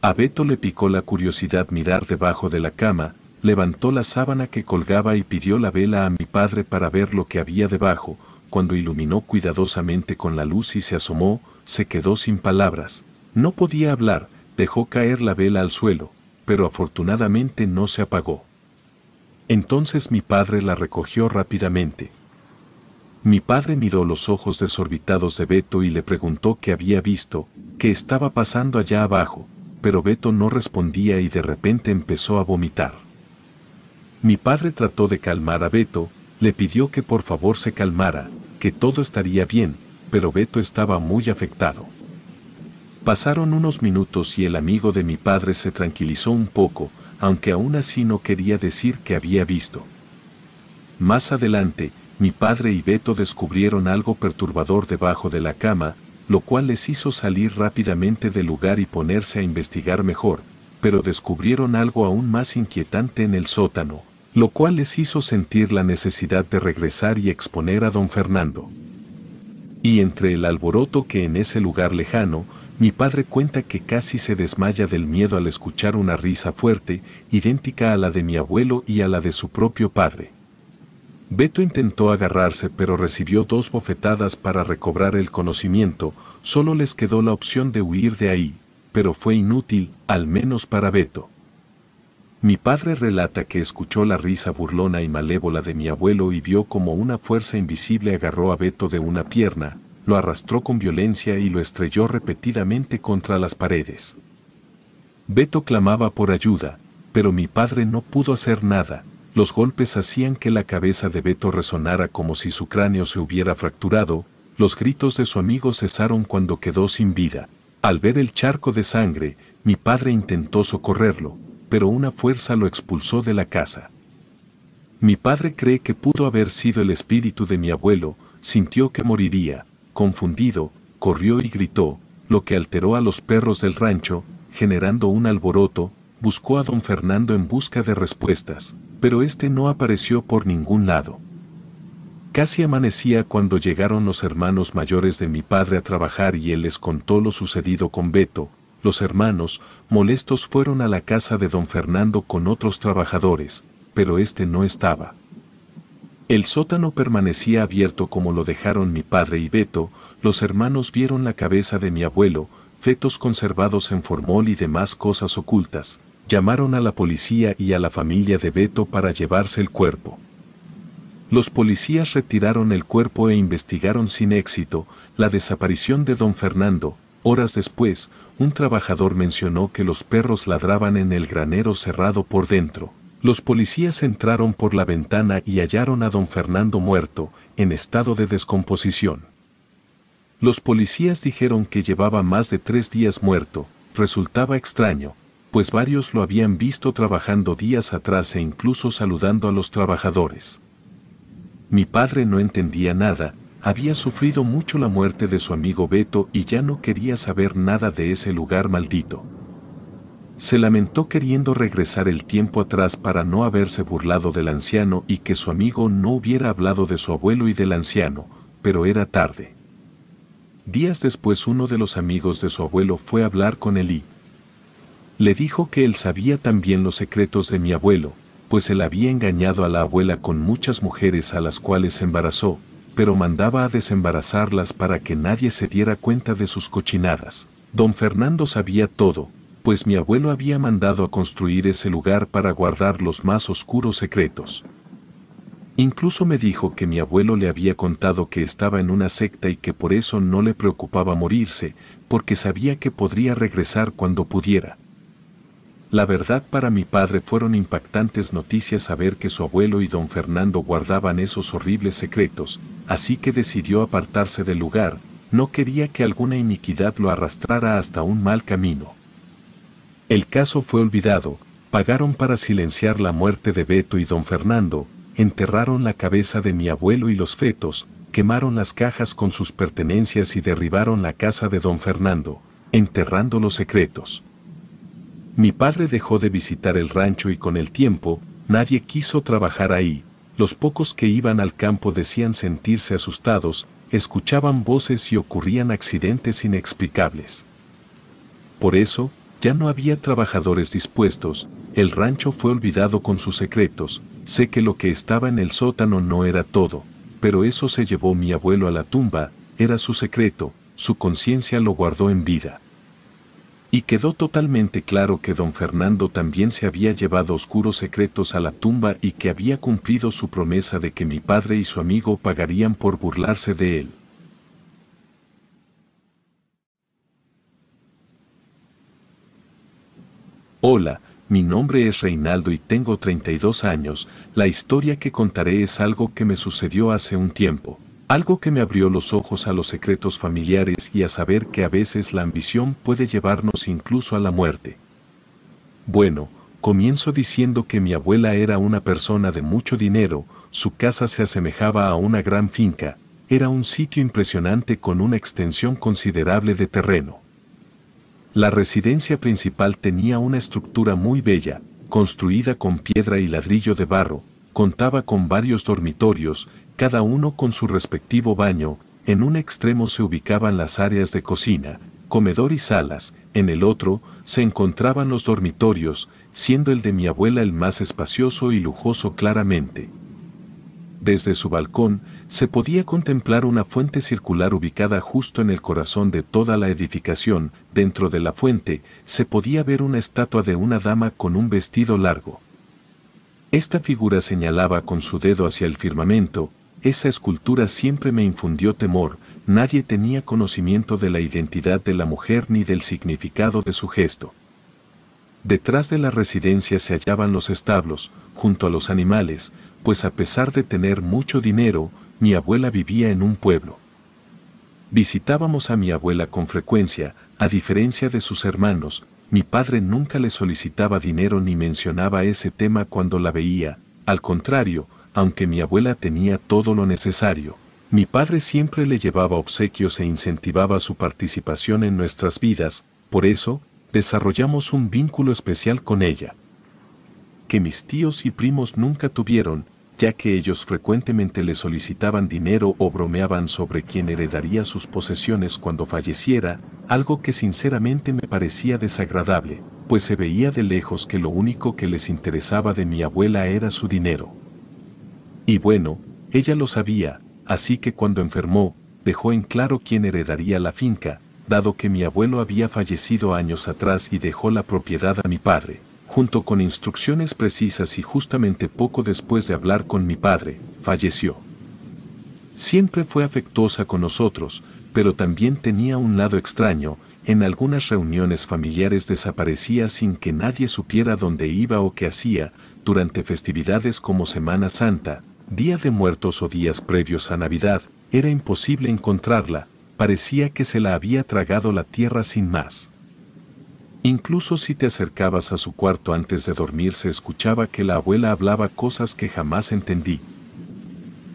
A Beto le picó la curiosidad mirar debajo de la cama, levantó la sábana que colgaba y pidió la vela a mi padre para ver lo que había debajo, cuando iluminó cuidadosamente con la luz y se asomó, se quedó sin palabras. No podía hablar, dejó caer la vela al suelo, pero afortunadamente no se apagó. Entonces mi padre la recogió rápidamente. Mi padre miró los ojos desorbitados de Beto y le preguntó qué había visto, qué estaba pasando allá abajo, pero Beto no respondía y de repente empezó a vomitar. Mi padre trató de calmar a Beto, le pidió que por favor se calmara, que todo estaría bien, pero Beto estaba muy afectado. Pasaron unos minutos y el amigo de mi padre se tranquilizó un poco, aunque aún así no quería decir que había visto. Más adelante, mi padre y Beto descubrieron algo perturbador debajo de la cama, lo cual les hizo salir rápidamente del lugar y ponerse a investigar mejor, pero descubrieron algo aún más inquietante en el sótano, lo cual les hizo sentir la necesidad de regresar y exponer a don Fernando. Y entre el alboroto que en ese lugar lejano, mi padre cuenta que casi se desmaya del miedo al escuchar una risa fuerte, idéntica a la de mi abuelo y a la de su propio padre. Beto intentó agarrarse pero recibió dos bofetadas para recobrar el conocimiento, solo les quedó la opción de huir de ahí, pero fue inútil, al menos para Beto. Mi padre relata que escuchó la risa burlona y malévola de mi abuelo y vio como una fuerza invisible agarró a Beto de una pierna, lo arrastró con violencia y lo estrelló repetidamente contra las paredes. Beto clamaba por ayuda, pero mi padre no pudo hacer nada, los golpes hacían que la cabeza de Beto resonara como si su cráneo se hubiera fracturado, los gritos de su amigo cesaron cuando quedó sin vida. Al ver el charco de sangre, mi padre intentó socorrerlo, pero una fuerza lo expulsó de la casa. Mi padre cree que pudo haber sido el espíritu de mi abuelo, sintió que moriría, Confundido, corrió y gritó, lo que alteró a los perros del rancho, generando un alboroto, buscó a don Fernando en busca de respuestas, pero este no apareció por ningún lado. Casi amanecía cuando llegaron los hermanos mayores de mi padre a trabajar y él les contó lo sucedido con Beto. Los hermanos, molestos, fueron a la casa de don Fernando con otros trabajadores, pero este no estaba. El sótano permanecía abierto como lo dejaron mi padre y Beto, los hermanos vieron la cabeza de mi abuelo, fetos conservados en formol y demás cosas ocultas. Llamaron a la policía y a la familia de Beto para llevarse el cuerpo. Los policías retiraron el cuerpo e investigaron sin éxito la desaparición de don Fernando. Horas después, un trabajador mencionó que los perros ladraban en el granero cerrado por dentro. Los policías entraron por la ventana y hallaron a don Fernando muerto, en estado de descomposición. Los policías dijeron que llevaba más de tres días muerto, resultaba extraño, pues varios lo habían visto trabajando días atrás e incluso saludando a los trabajadores. Mi padre no entendía nada, había sufrido mucho la muerte de su amigo Beto y ya no quería saber nada de ese lugar maldito. Se lamentó queriendo regresar el tiempo atrás para no haberse burlado del anciano y que su amigo no hubiera hablado de su abuelo y del anciano, pero era tarde. Días después uno de los amigos de su abuelo fue a hablar con Eli. Le dijo que él sabía también los secretos de mi abuelo, pues él había engañado a la abuela con muchas mujeres a las cuales embarazó, pero mandaba a desembarazarlas para que nadie se diera cuenta de sus cochinadas. Don Fernando sabía todo, pues mi abuelo había mandado a construir ese lugar para guardar los más oscuros secretos. Incluso me dijo que mi abuelo le había contado que estaba en una secta y que por eso no le preocupaba morirse, porque sabía que podría regresar cuando pudiera. La verdad para mi padre fueron impactantes noticias saber que su abuelo y don Fernando guardaban esos horribles secretos, así que decidió apartarse del lugar, no quería que alguna iniquidad lo arrastrara hasta un mal camino. El caso fue olvidado, pagaron para silenciar la muerte de Beto y don Fernando, enterraron la cabeza de mi abuelo y los fetos, quemaron las cajas con sus pertenencias y derribaron la casa de don Fernando, enterrando los secretos. Mi padre dejó de visitar el rancho y con el tiempo, nadie quiso trabajar ahí, los pocos que iban al campo decían sentirse asustados, escuchaban voces y ocurrían accidentes inexplicables. Por eso, ya no había trabajadores dispuestos, el rancho fue olvidado con sus secretos, sé que lo que estaba en el sótano no era todo, pero eso se llevó mi abuelo a la tumba, era su secreto, su conciencia lo guardó en vida. Y quedó totalmente claro que don Fernando también se había llevado oscuros secretos a la tumba y que había cumplido su promesa de que mi padre y su amigo pagarían por burlarse de él. Hola, mi nombre es Reinaldo y tengo 32 años. La historia que contaré es algo que me sucedió hace un tiempo. Algo que me abrió los ojos a los secretos familiares y a saber que a veces la ambición puede llevarnos incluso a la muerte. Bueno, comienzo diciendo que mi abuela era una persona de mucho dinero, su casa se asemejaba a una gran finca, era un sitio impresionante con una extensión considerable de terreno. La residencia principal tenía una estructura muy bella, construida con piedra y ladrillo de barro, contaba con varios dormitorios, cada uno con su respectivo baño, en un extremo se ubicaban las áreas de cocina, comedor y salas, en el otro se encontraban los dormitorios, siendo el de mi abuela el más espacioso y lujoso claramente. Desde su balcón se podía contemplar una fuente circular ubicada justo en el corazón de toda la edificación, dentro de la fuente se podía ver una estatua de una dama con un vestido largo. Esta figura señalaba con su dedo hacia el firmamento, esa escultura siempre me infundió temor, nadie tenía conocimiento de la identidad de la mujer ni del significado de su gesto. Detrás de la residencia se hallaban los establos, junto a los animales, pues a pesar de tener mucho dinero, mi abuela vivía en un pueblo. Visitábamos a mi abuela con frecuencia, a diferencia de sus hermanos, mi padre nunca le solicitaba dinero ni mencionaba ese tema cuando la veía, al contrario, aunque mi abuela tenía todo lo necesario, mi padre siempre le llevaba obsequios e incentivaba su participación en nuestras vidas, por eso, desarrollamos un vínculo especial con ella. Que mis tíos y primos nunca tuvieron, ya que ellos frecuentemente le solicitaban dinero o bromeaban sobre quién heredaría sus posesiones cuando falleciera, algo que sinceramente me parecía desagradable, pues se veía de lejos que lo único que les interesaba de mi abuela era su dinero. Y bueno, ella lo sabía, así que cuando enfermó, dejó en claro quién heredaría la finca, dado que mi abuelo había fallecido años atrás y dejó la propiedad a mi padre junto con instrucciones precisas y justamente poco después de hablar con mi padre, falleció. Siempre fue afectuosa con nosotros, pero también tenía un lado extraño, en algunas reuniones familiares desaparecía sin que nadie supiera dónde iba o qué hacía, durante festividades como Semana Santa, Día de Muertos o días previos a Navidad, era imposible encontrarla, parecía que se la había tragado la tierra sin más. Incluso si te acercabas a su cuarto antes de dormir se escuchaba que la abuela hablaba cosas que jamás entendí.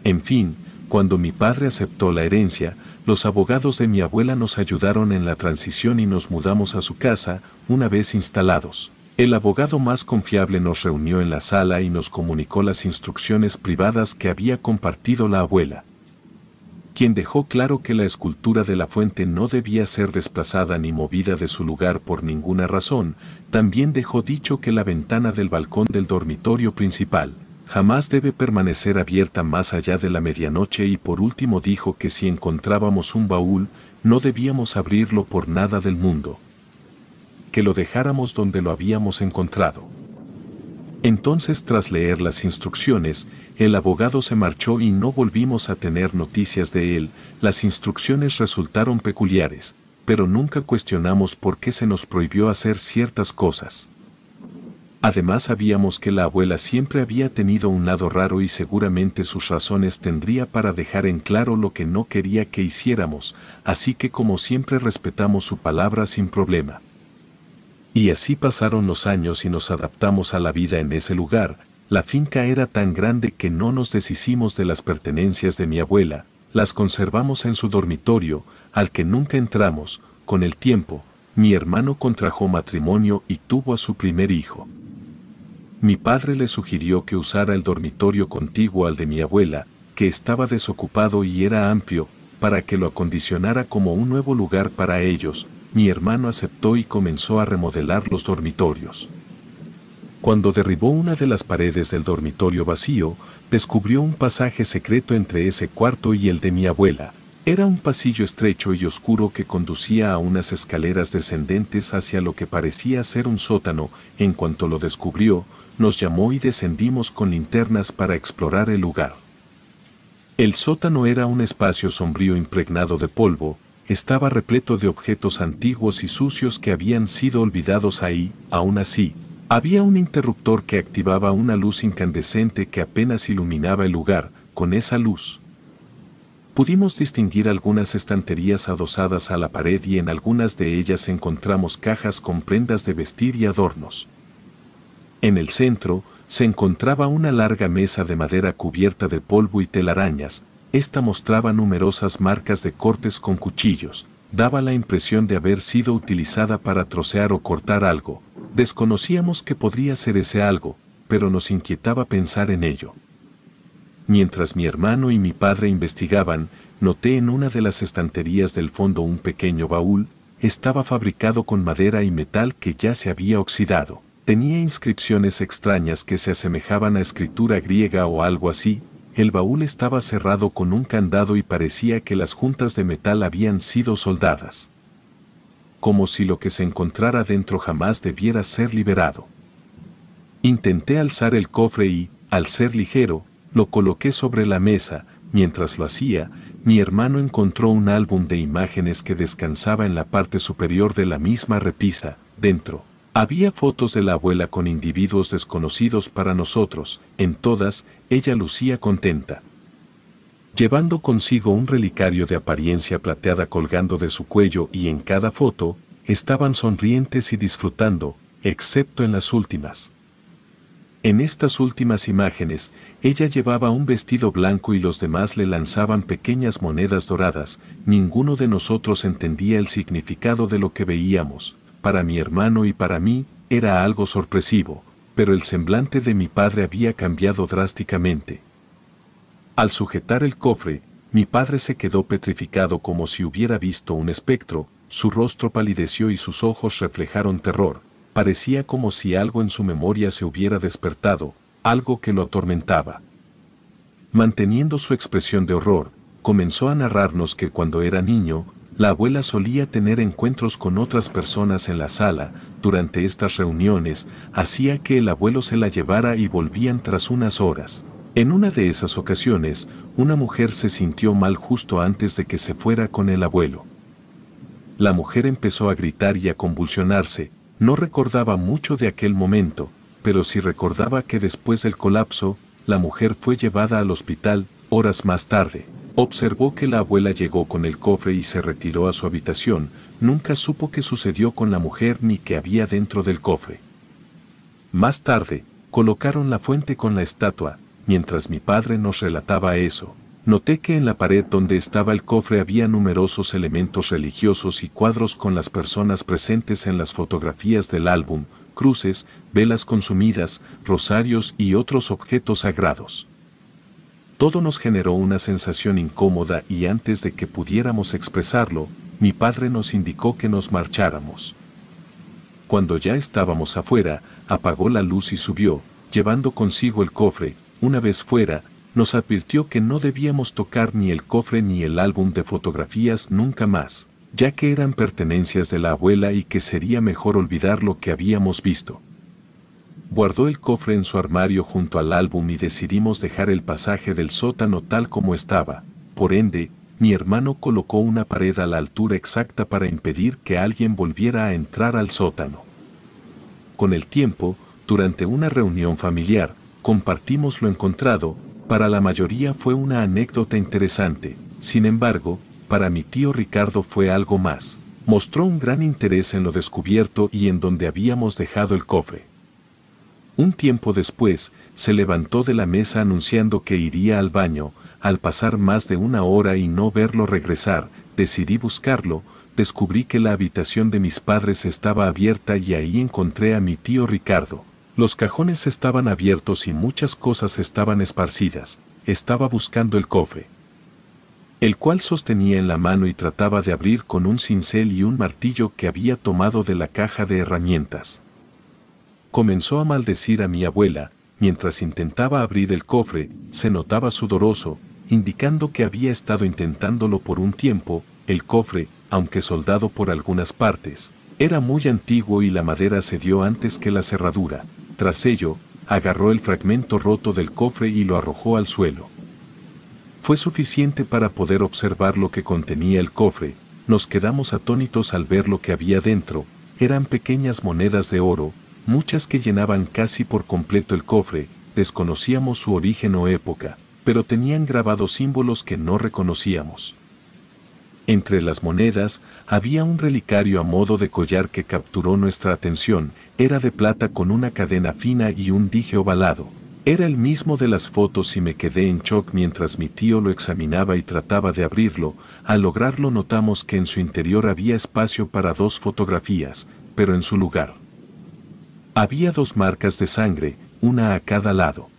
En fin, cuando mi padre aceptó la herencia, los abogados de mi abuela nos ayudaron en la transición y nos mudamos a su casa una vez instalados. El abogado más confiable nos reunió en la sala y nos comunicó las instrucciones privadas que había compartido la abuela quien dejó claro que la escultura de la fuente no debía ser desplazada ni movida de su lugar por ninguna razón, también dejó dicho que la ventana del balcón del dormitorio principal jamás debe permanecer abierta más allá de la medianoche y por último dijo que si encontrábamos un baúl, no debíamos abrirlo por nada del mundo. Que lo dejáramos donde lo habíamos encontrado. Entonces, tras leer las instrucciones, el abogado se marchó y no volvimos a tener noticias de él. Las instrucciones resultaron peculiares, pero nunca cuestionamos por qué se nos prohibió hacer ciertas cosas. Además sabíamos que la abuela siempre había tenido un lado raro y seguramente sus razones tendría para dejar en claro lo que no quería que hiciéramos, así que como siempre respetamos su palabra sin problema. Y así pasaron los años y nos adaptamos a la vida en ese lugar. La finca era tan grande que no nos deshicimos de las pertenencias de mi abuela, las conservamos en su dormitorio, al que nunca entramos, con el tiempo, mi hermano contrajo matrimonio y tuvo a su primer hijo. Mi padre le sugirió que usara el dormitorio contiguo al de mi abuela, que estaba desocupado y era amplio, para que lo acondicionara como un nuevo lugar para ellos, mi hermano aceptó y comenzó a remodelar los dormitorios. Cuando derribó una de las paredes del dormitorio vacío, descubrió un pasaje secreto entre ese cuarto y el de mi abuela. Era un pasillo estrecho y oscuro que conducía a unas escaleras descendentes hacia lo que parecía ser un sótano. En cuanto lo descubrió, nos llamó y descendimos con linternas para explorar el lugar. El sótano era un espacio sombrío impregnado de polvo, estaba repleto de objetos antiguos y sucios que habían sido olvidados ahí, aún así, había un interruptor que activaba una luz incandescente que apenas iluminaba el lugar, con esa luz. Pudimos distinguir algunas estanterías adosadas a la pared y en algunas de ellas encontramos cajas con prendas de vestir y adornos. En el centro se encontraba una larga mesa de madera cubierta de polvo y telarañas, esta mostraba numerosas marcas de cortes con cuchillos, daba la impresión de haber sido utilizada para trocear o cortar algo. Desconocíamos que podría ser ese algo, pero nos inquietaba pensar en ello. Mientras mi hermano y mi padre investigaban, noté en una de las estanterías del fondo un pequeño baúl, estaba fabricado con madera y metal que ya se había oxidado. Tenía inscripciones extrañas que se asemejaban a escritura griega o algo así, el baúl estaba cerrado con un candado y parecía que las juntas de metal habían sido soldadas. Como si lo que se encontrara dentro jamás debiera ser liberado. Intenté alzar el cofre y, al ser ligero, lo coloqué sobre la mesa. Mientras lo hacía, mi hermano encontró un álbum de imágenes que descansaba en la parte superior de la misma repisa. Dentro, había fotos de la abuela con individuos desconocidos para nosotros. En todas, ella lucía contenta. Llevando consigo un relicario de apariencia plateada colgando de su cuello y en cada foto, estaban sonrientes y disfrutando, excepto en las últimas. En estas últimas imágenes, ella llevaba un vestido blanco y los demás le lanzaban pequeñas monedas doradas. Ninguno de nosotros entendía el significado de lo que veíamos. Para mi hermano y para mí, era algo sorpresivo pero el semblante de mi padre había cambiado drásticamente. Al sujetar el cofre, mi padre se quedó petrificado como si hubiera visto un espectro, su rostro palideció y sus ojos reflejaron terror, parecía como si algo en su memoria se hubiera despertado, algo que lo atormentaba. Manteniendo su expresión de horror, comenzó a narrarnos que cuando era niño, la abuela solía tener encuentros con otras personas en la sala, durante estas reuniones hacía que el abuelo se la llevara y volvían tras unas horas. En una de esas ocasiones, una mujer se sintió mal justo antes de que se fuera con el abuelo. La mujer empezó a gritar y a convulsionarse, no recordaba mucho de aquel momento, pero sí recordaba que después del colapso, la mujer fue llevada al hospital horas más tarde. Observó que la abuela llegó con el cofre y se retiró a su habitación, nunca supo qué sucedió con la mujer ni qué había dentro del cofre. Más tarde, colocaron la fuente con la estatua, mientras mi padre nos relataba eso. Noté que en la pared donde estaba el cofre había numerosos elementos religiosos y cuadros con las personas presentes en las fotografías del álbum, cruces, velas consumidas, rosarios y otros objetos sagrados. Todo nos generó una sensación incómoda y antes de que pudiéramos expresarlo, mi padre nos indicó que nos marcháramos. Cuando ya estábamos afuera, apagó la luz y subió, llevando consigo el cofre. Una vez fuera, nos advirtió que no debíamos tocar ni el cofre ni el álbum de fotografías nunca más, ya que eran pertenencias de la abuela y que sería mejor olvidar lo que habíamos visto. Guardó el cofre en su armario junto al álbum y decidimos dejar el pasaje del sótano tal como estaba. Por ende, mi hermano colocó una pared a la altura exacta para impedir que alguien volviera a entrar al sótano. Con el tiempo, durante una reunión familiar, compartimos lo encontrado, para la mayoría fue una anécdota interesante, sin embargo, para mi tío Ricardo fue algo más. Mostró un gran interés en lo descubierto y en donde habíamos dejado el cofre. Un tiempo después, se levantó de la mesa anunciando que iría al baño, al pasar más de una hora y no verlo regresar, decidí buscarlo, descubrí que la habitación de mis padres estaba abierta y ahí encontré a mi tío Ricardo. Los cajones estaban abiertos y muchas cosas estaban esparcidas. Estaba buscando el cofre, el cual sostenía en la mano y trataba de abrir con un cincel y un martillo que había tomado de la caja de herramientas comenzó a maldecir a mi abuela, mientras intentaba abrir el cofre, se notaba sudoroso, indicando que había estado intentándolo por un tiempo, el cofre, aunque soldado por algunas partes, era muy antiguo y la madera cedió antes que la cerradura. Tras ello, agarró el fragmento roto del cofre y lo arrojó al suelo. Fue suficiente para poder observar lo que contenía el cofre, nos quedamos atónitos al ver lo que había dentro, eran pequeñas monedas de oro, muchas que llenaban casi por completo el cofre, desconocíamos su origen o época, pero tenían grabados símbolos que no reconocíamos. Entre las monedas había un relicario a modo de collar que capturó nuestra atención, era de plata con una cadena fina y un dije ovalado. Era el mismo de las fotos y me quedé en shock mientras mi tío lo examinaba y trataba de abrirlo. Al lograrlo notamos que en su interior había espacio para dos fotografías, pero en su lugar había dos marcas de sangre, una a cada lado.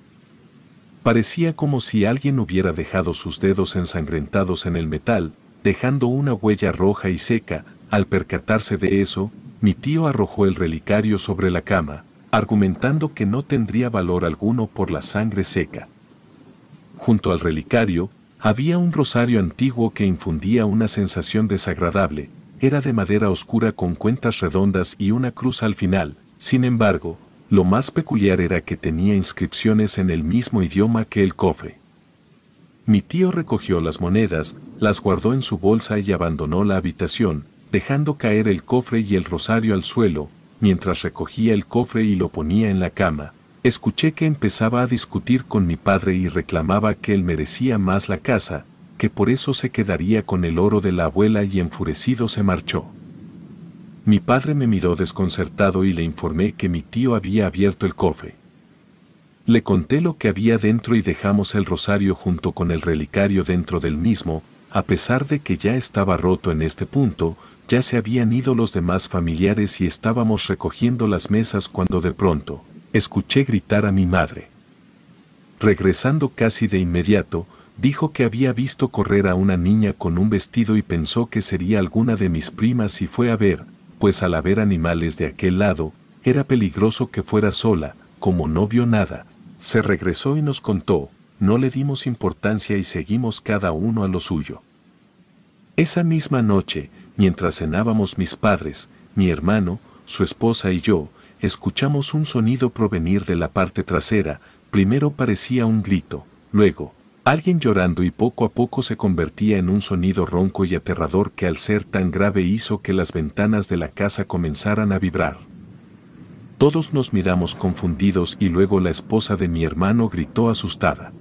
Parecía como si alguien hubiera dejado sus dedos ensangrentados en el metal, dejando una huella roja y seca, al percatarse de eso, mi tío arrojó el relicario sobre la cama, argumentando que no tendría valor alguno por la sangre seca. Junto al relicario, había un rosario antiguo que infundía una sensación desagradable, era de madera oscura con cuentas redondas y una cruz al final, sin embargo, lo más peculiar era que tenía inscripciones en el mismo idioma que el cofre. Mi tío recogió las monedas, las guardó en su bolsa y abandonó la habitación, dejando caer el cofre y el rosario al suelo, mientras recogía el cofre y lo ponía en la cama. Escuché que empezaba a discutir con mi padre y reclamaba que él merecía más la casa, que por eso se quedaría con el oro de la abuela y enfurecido se marchó. Mi padre me miró desconcertado y le informé que mi tío había abierto el cofre. Le conté lo que había dentro y dejamos el rosario junto con el relicario dentro del mismo, a pesar de que ya estaba roto en este punto, ya se habían ido los demás familiares y estábamos recogiendo las mesas cuando de pronto escuché gritar a mi madre. Regresando casi de inmediato, dijo que había visto correr a una niña con un vestido y pensó que sería alguna de mis primas y fue a ver, pues al haber animales de aquel lado, era peligroso que fuera sola, como no vio nada, se regresó y nos contó, no le dimos importancia y seguimos cada uno a lo suyo. Esa misma noche, mientras cenábamos mis padres, mi hermano, su esposa y yo, escuchamos un sonido provenir de la parte trasera, primero parecía un grito, luego, Alguien llorando y poco a poco se convertía en un sonido ronco y aterrador que al ser tan grave hizo que las ventanas de la casa comenzaran a vibrar. Todos nos miramos confundidos y luego la esposa de mi hermano gritó asustada.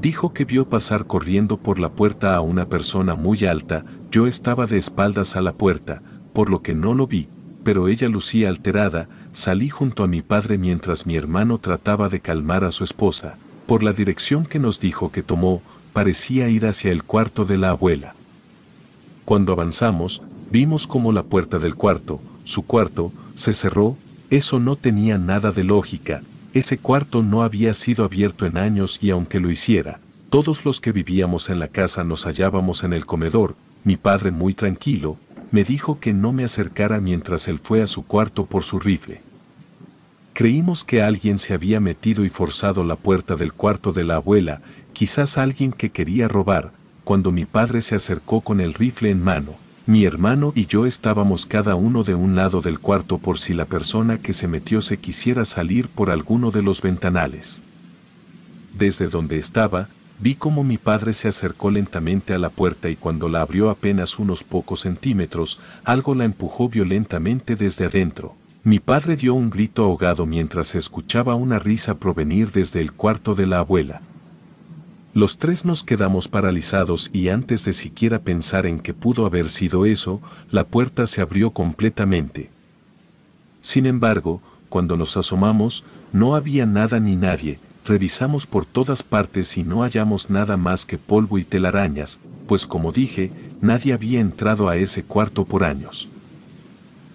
Dijo que vio pasar corriendo por la puerta a una persona muy alta, yo estaba de espaldas a la puerta, por lo que no lo vi, pero ella lucía alterada, salí junto a mi padre mientras mi hermano trataba de calmar a su esposa, por la dirección que nos dijo que tomó, parecía ir hacia el cuarto de la abuela. Cuando avanzamos, vimos cómo la puerta del cuarto, su cuarto, se cerró, eso no tenía nada de lógica, ese cuarto no había sido abierto en años y aunque lo hiciera, todos los que vivíamos en la casa nos hallábamos en el comedor, mi padre muy tranquilo, me dijo que no me acercara mientras él fue a su cuarto por su rifle. Creímos que alguien se había metido y forzado la puerta del cuarto de la abuela, quizás alguien que quería robar, cuando mi padre se acercó con el rifle en mano. Mi hermano y yo estábamos cada uno de un lado del cuarto por si la persona que se metió se quisiera salir por alguno de los ventanales. Desde donde estaba, vi cómo mi padre se acercó lentamente a la puerta y cuando la abrió apenas unos pocos centímetros, algo la empujó violentamente desde adentro. Mi padre dio un grito ahogado mientras escuchaba una risa provenir desde el cuarto de la abuela. Los tres nos quedamos paralizados y antes de siquiera pensar en qué pudo haber sido eso, la puerta se abrió completamente. Sin embargo, cuando nos asomamos, no había nada ni nadie, revisamos por todas partes y no hallamos nada más que polvo y telarañas, pues como dije, nadie había entrado a ese cuarto por años.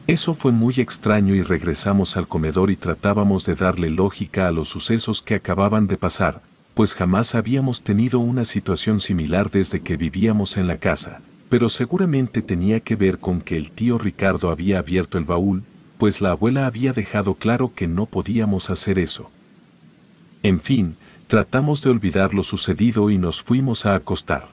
Eso fue muy extraño y regresamos al comedor y tratábamos de darle lógica a los sucesos que acababan de pasar, pues jamás habíamos tenido una situación similar desde que vivíamos en la casa, pero seguramente tenía que ver con que el tío Ricardo había abierto el baúl, pues la abuela había dejado claro que no podíamos hacer eso. En fin, tratamos de olvidar lo sucedido y nos fuimos a acostar.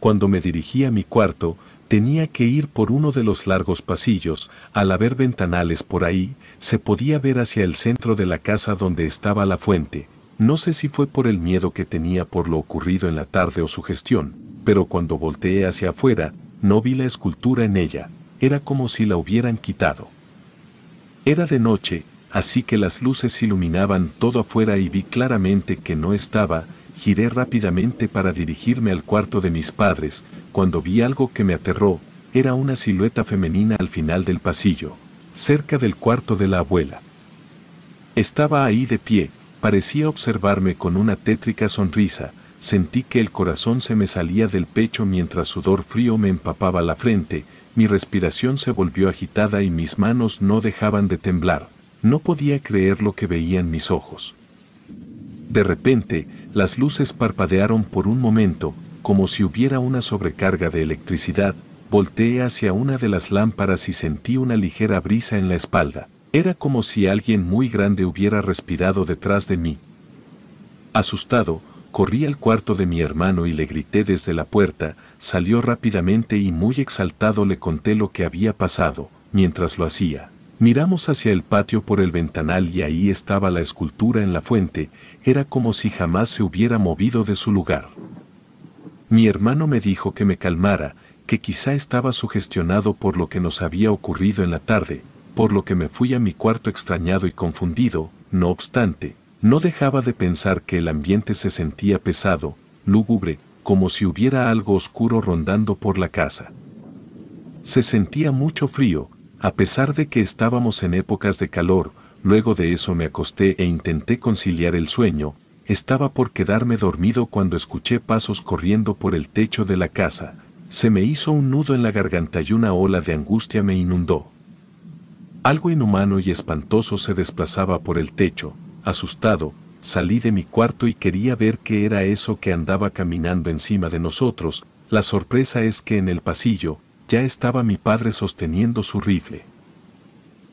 Cuando me dirigí a mi cuarto, Tenía que ir por uno de los largos pasillos, al haber ventanales por ahí, se podía ver hacia el centro de la casa donde estaba la fuente. No sé si fue por el miedo que tenía por lo ocurrido en la tarde o su gestión, pero cuando volteé hacia afuera, no vi la escultura en ella, era como si la hubieran quitado. Era de noche, así que las luces iluminaban todo afuera y vi claramente que no estaba, giré rápidamente para dirigirme al cuarto de mis padres, cuando vi algo que me aterró, era una silueta femenina al final del pasillo, cerca del cuarto de la abuela. Estaba ahí de pie, parecía observarme con una tétrica sonrisa, sentí que el corazón se me salía del pecho mientras sudor frío me empapaba la frente, mi respiración se volvió agitada y mis manos no dejaban de temblar, no podía creer lo que veían mis ojos. De repente, las luces parpadearon por un momento, como si hubiera una sobrecarga de electricidad. Volteé hacia una de las lámparas y sentí una ligera brisa en la espalda. Era como si alguien muy grande hubiera respirado detrás de mí. Asustado, corrí al cuarto de mi hermano y le grité desde la puerta, salió rápidamente y muy exaltado le conté lo que había pasado, mientras lo hacía. Miramos hacia el patio por el ventanal y ahí estaba la escultura en la fuente, era como si jamás se hubiera movido de su lugar. Mi hermano me dijo que me calmara, que quizá estaba sugestionado por lo que nos había ocurrido en la tarde, por lo que me fui a mi cuarto extrañado y confundido, no obstante, no dejaba de pensar que el ambiente se sentía pesado, lúgubre, como si hubiera algo oscuro rondando por la casa. Se sentía mucho frío, a pesar de que estábamos en épocas de calor, luego de eso me acosté e intenté conciliar el sueño, estaba por quedarme dormido cuando escuché pasos corriendo por el techo de la casa, se me hizo un nudo en la garganta y una ola de angustia me inundó. Algo inhumano y espantoso se desplazaba por el techo, asustado, salí de mi cuarto y quería ver qué era eso que andaba caminando encima de nosotros, la sorpresa es que en el pasillo, ya estaba mi padre sosteniendo su rifle.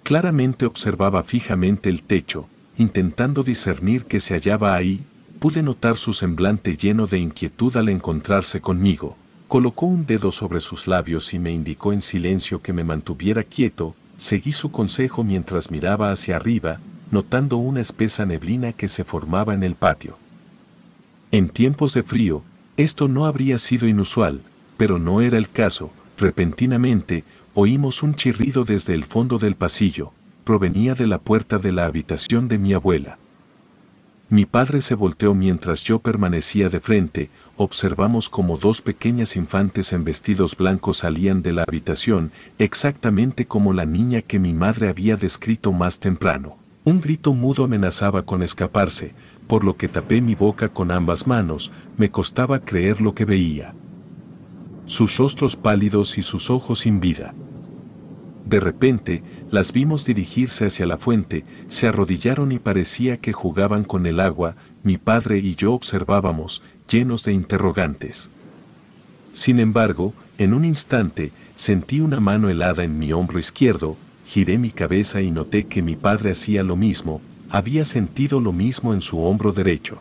Claramente observaba fijamente el techo, intentando discernir qué se hallaba ahí, pude notar su semblante lleno de inquietud al encontrarse conmigo. Colocó un dedo sobre sus labios y me indicó en silencio que me mantuviera quieto, seguí su consejo mientras miraba hacia arriba, notando una espesa neblina que se formaba en el patio. En tiempos de frío, esto no habría sido inusual, pero no era el caso, Repentinamente, oímos un chirrido desde el fondo del pasillo, provenía de la puerta de la habitación de mi abuela. Mi padre se volteó mientras yo permanecía de frente, observamos como dos pequeñas infantes en vestidos blancos salían de la habitación, exactamente como la niña que mi madre había descrito más temprano. Un grito mudo amenazaba con escaparse, por lo que tapé mi boca con ambas manos, me costaba creer lo que veía sus rostros pálidos y sus ojos sin vida. De repente, las vimos dirigirse hacia la fuente, se arrodillaron y parecía que jugaban con el agua, mi padre y yo observábamos, llenos de interrogantes. Sin embargo, en un instante, sentí una mano helada en mi hombro izquierdo, giré mi cabeza y noté que mi padre hacía lo mismo, había sentido lo mismo en su hombro derecho.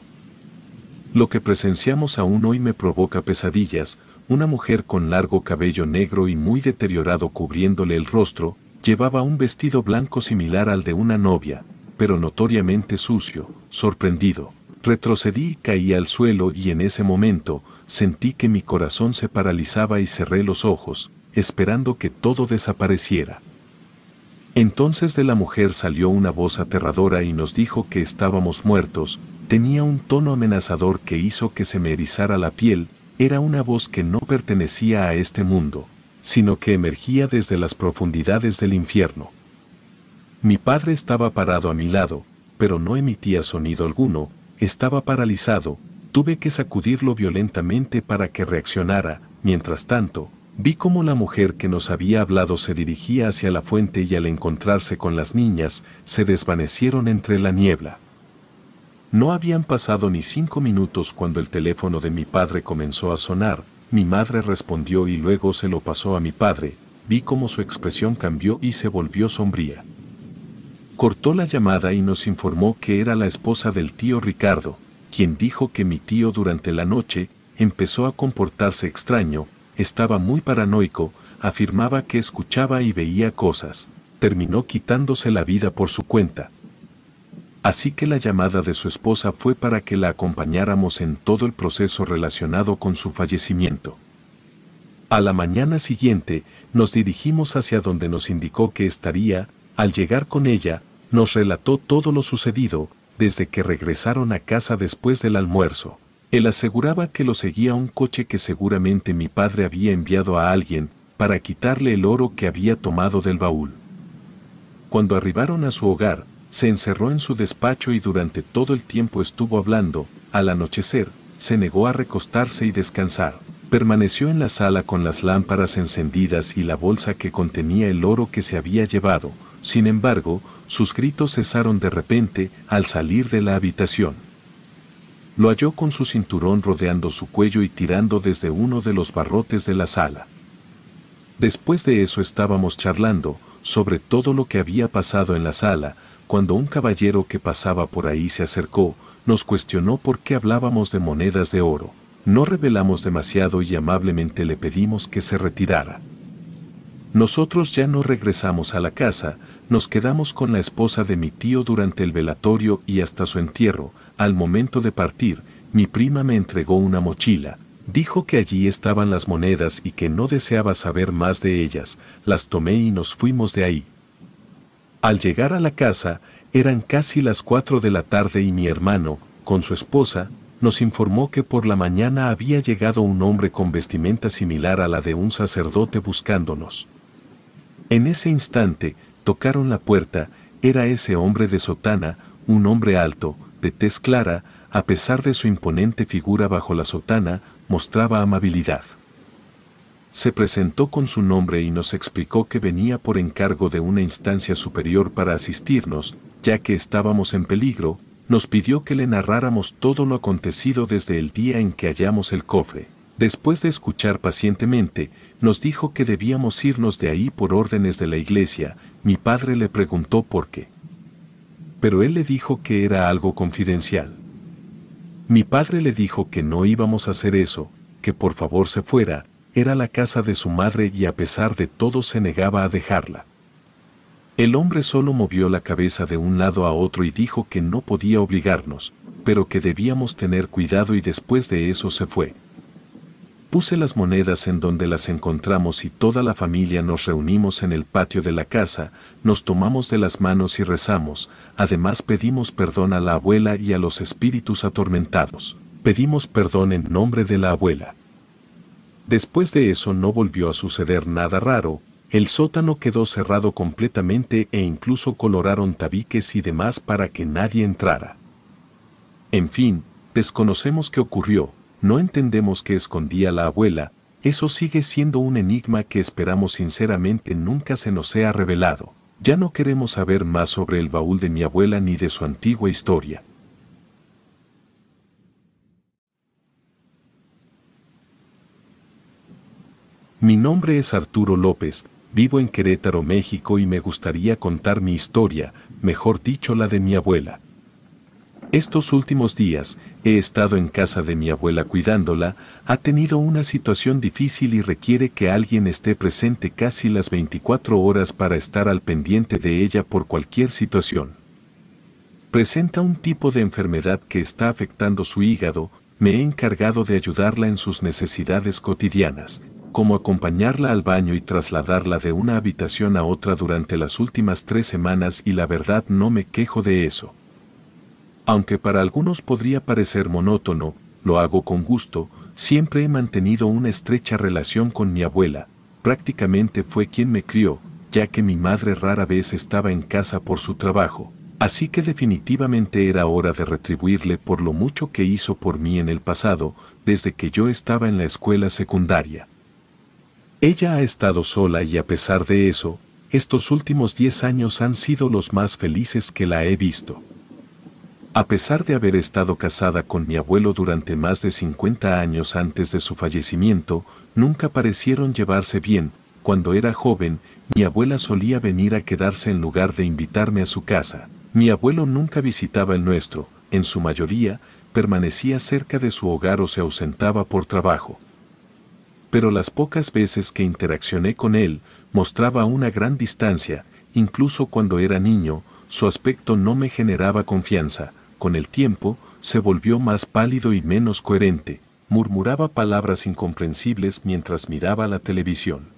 Lo que presenciamos aún hoy me provoca pesadillas, una mujer con largo cabello negro y muy deteriorado cubriéndole el rostro, llevaba un vestido blanco similar al de una novia, pero notoriamente sucio, sorprendido. Retrocedí y caí al suelo y en ese momento sentí que mi corazón se paralizaba y cerré los ojos, esperando que todo desapareciera. Entonces de la mujer salió una voz aterradora y nos dijo que estábamos muertos, tenía un tono amenazador que hizo que se me erizara la piel, era una voz que no pertenecía a este mundo, sino que emergía desde las profundidades del infierno. Mi padre estaba parado a mi lado, pero no emitía sonido alguno, estaba paralizado, tuve que sacudirlo violentamente para que reaccionara, mientras tanto, vi cómo la mujer que nos había hablado se dirigía hacia la fuente y al encontrarse con las niñas, se desvanecieron entre la niebla. No habían pasado ni cinco minutos cuando el teléfono de mi padre comenzó a sonar, mi madre respondió y luego se lo pasó a mi padre, vi cómo su expresión cambió y se volvió sombría. Cortó la llamada y nos informó que era la esposa del tío Ricardo, quien dijo que mi tío durante la noche empezó a comportarse extraño, estaba muy paranoico, afirmaba que escuchaba y veía cosas, terminó quitándose la vida por su cuenta. Así que la llamada de su esposa fue para que la acompañáramos en todo el proceso relacionado con su fallecimiento. A la mañana siguiente, nos dirigimos hacia donde nos indicó que estaría, al llegar con ella, nos relató todo lo sucedido, desde que regresaron a casa después del almuerzo. Él aseguraba que lo seguía un coche que seguramente mi padre había enviado a alguien para quitarle el oro que había tomado del baúl. Cuando arribaron a su hogar, se encerró en su despacho y durante todo el tiempo estuvo hablando, al anochecer, se negó a recostarse y descansar. Permaneció en la sala con las lámparas encendidas y la bolsa que contenía el oro que se había llevado, sin embargo, sus gritos cesaron de repente al salir de la habitación. Lo halló con su cinturón rodeando su cuello y tirando desde uno de los barrotes de la sala. Después de eso estábamos charlando sobre todo lo que había pasado en la sala, cuando un caballero que pasaba por ahí se acercó, nos cuestionó por qué hablábamos de monedas de oro. No revelamos demasiado y amablemente le pedimos que se retirara. Nosotros ya no regresamos a la casa, nos quedamos con la esposa de mi tío durante el velatorio y hasta su entierro. Al momento de partir, mi prima me entregó una mochila. Dijo que allí estaban las monedas y que no deseaba saber más de ellas. Las tomé y nos fuimos de ahí. Al llegar a la casa, eran casi las 4 de la tarde y mi hermano, con su esposa, nos informó que por la mañana había llegado un hombre con vestimenta similar a la de un sacerdote buscándonos. En ese instante, tocaron la puerta, era ese hombre de sotana, un hombre alto, de tez clara, a pesar de su imponente figura bajo la sotana, mostraba amabilidad se presentó con su nombre y nos explicó que venía por encargo de una instancia superior para asistirnos, ya que estábamos en peligro, nos pidió que le narráramos todo lo acontecido desde el día en que hallamos el cofre. Después de escuchar pacientemente, nos dijo que debíamos irnos de ahí por órdenes de la iglesia, mi padre le preguntó por qué. Pero él le dijo que era algo confidencial. Mi padre le dijo que no íbamos a hacer eso, que por favor se fuera, era la casa de su madre y a pesar de todo se negaba a dejarla. El hombre solo movió la cabeza de un lado a otro y dijo que no podía obligarnos, pero que debíamos tener cuidado y después de eso se fue. Puse las monedas en donde las encontramos y toda la familia nos reunimos en el patio de la casa, nos tomamos de las manos y rezamos, además pedimos perdón a la abuela y a los espíritus atormentados. Pedimos perdón en nombre de la abuela. Después de eso no volvió a suceder nada raro, el sótano quedó cerrado completamente e incluso coloraron tabiques y demás para que nadie entrara. En fin, desconocemos qué ocurrió, no entendemos qué escondía la abuela, eso sigue siendo un enigma que esperamos sinceramente nunca se nos sea revelado. Ya no queremos saber más sobre el baúl de mi abuela ni de su antigua historia. Mi nombre es Arturo López, vivo en Querétaro, México y me gustaría contar mi historia, mejor dicho la de mi abuela. Estos últimos días he estado en casa de mi abuela cuidándola, ha tenido una situación difícil y requiere que alguien esté presente casi las 24 horas para estar al pendiente de ella por cualquier situación. Presenta un tipo de enfermedad que está afectando su hígado, me he encargado de ayudarla en sus necesidades cotidianas, como acompañarla al baño y trasladarla de una habitación a otra durante las últimas tres semanas y la verdad no me quejo de eso. Aunque para algunos podría parecer monótono, lo hago con gusto, siempre he mantenido una estrecha relación con mi abuela, prácticamente fue quien me crió, ya que mi madre rara vez estaba en casa por su trabajo, así que definitivamente era hora de retribuirle por lo mucho que hizo por mí en el pasado, desde que yo estaba en la escuela secundaria. Ella ha estado sola y a pesar de eso, estos últimos 10 años han sido los más felices que la he visto. A pesar de haber estado casada con mi abuelo durante más de 50 años antes de su fallecimiento, nunca parecieron llevarse bien. Cuando era joven, mi abuela solía venir a quedarse en lugar de invitarme a su casa. Mi abuelo nunca visitaba el nuestro, en su mayoría, permanecía cerca de su hogar o se ausentaba por trabajo pero las pocas veces que interaccioné con él, mostraba una gran distancia, incluso cuando era niño, su aspecto no me generaba confianza, con el tiempo, se volvió más pálido y menos coherente, murmuraba palabras incomprensibles mientras miraba la televisión.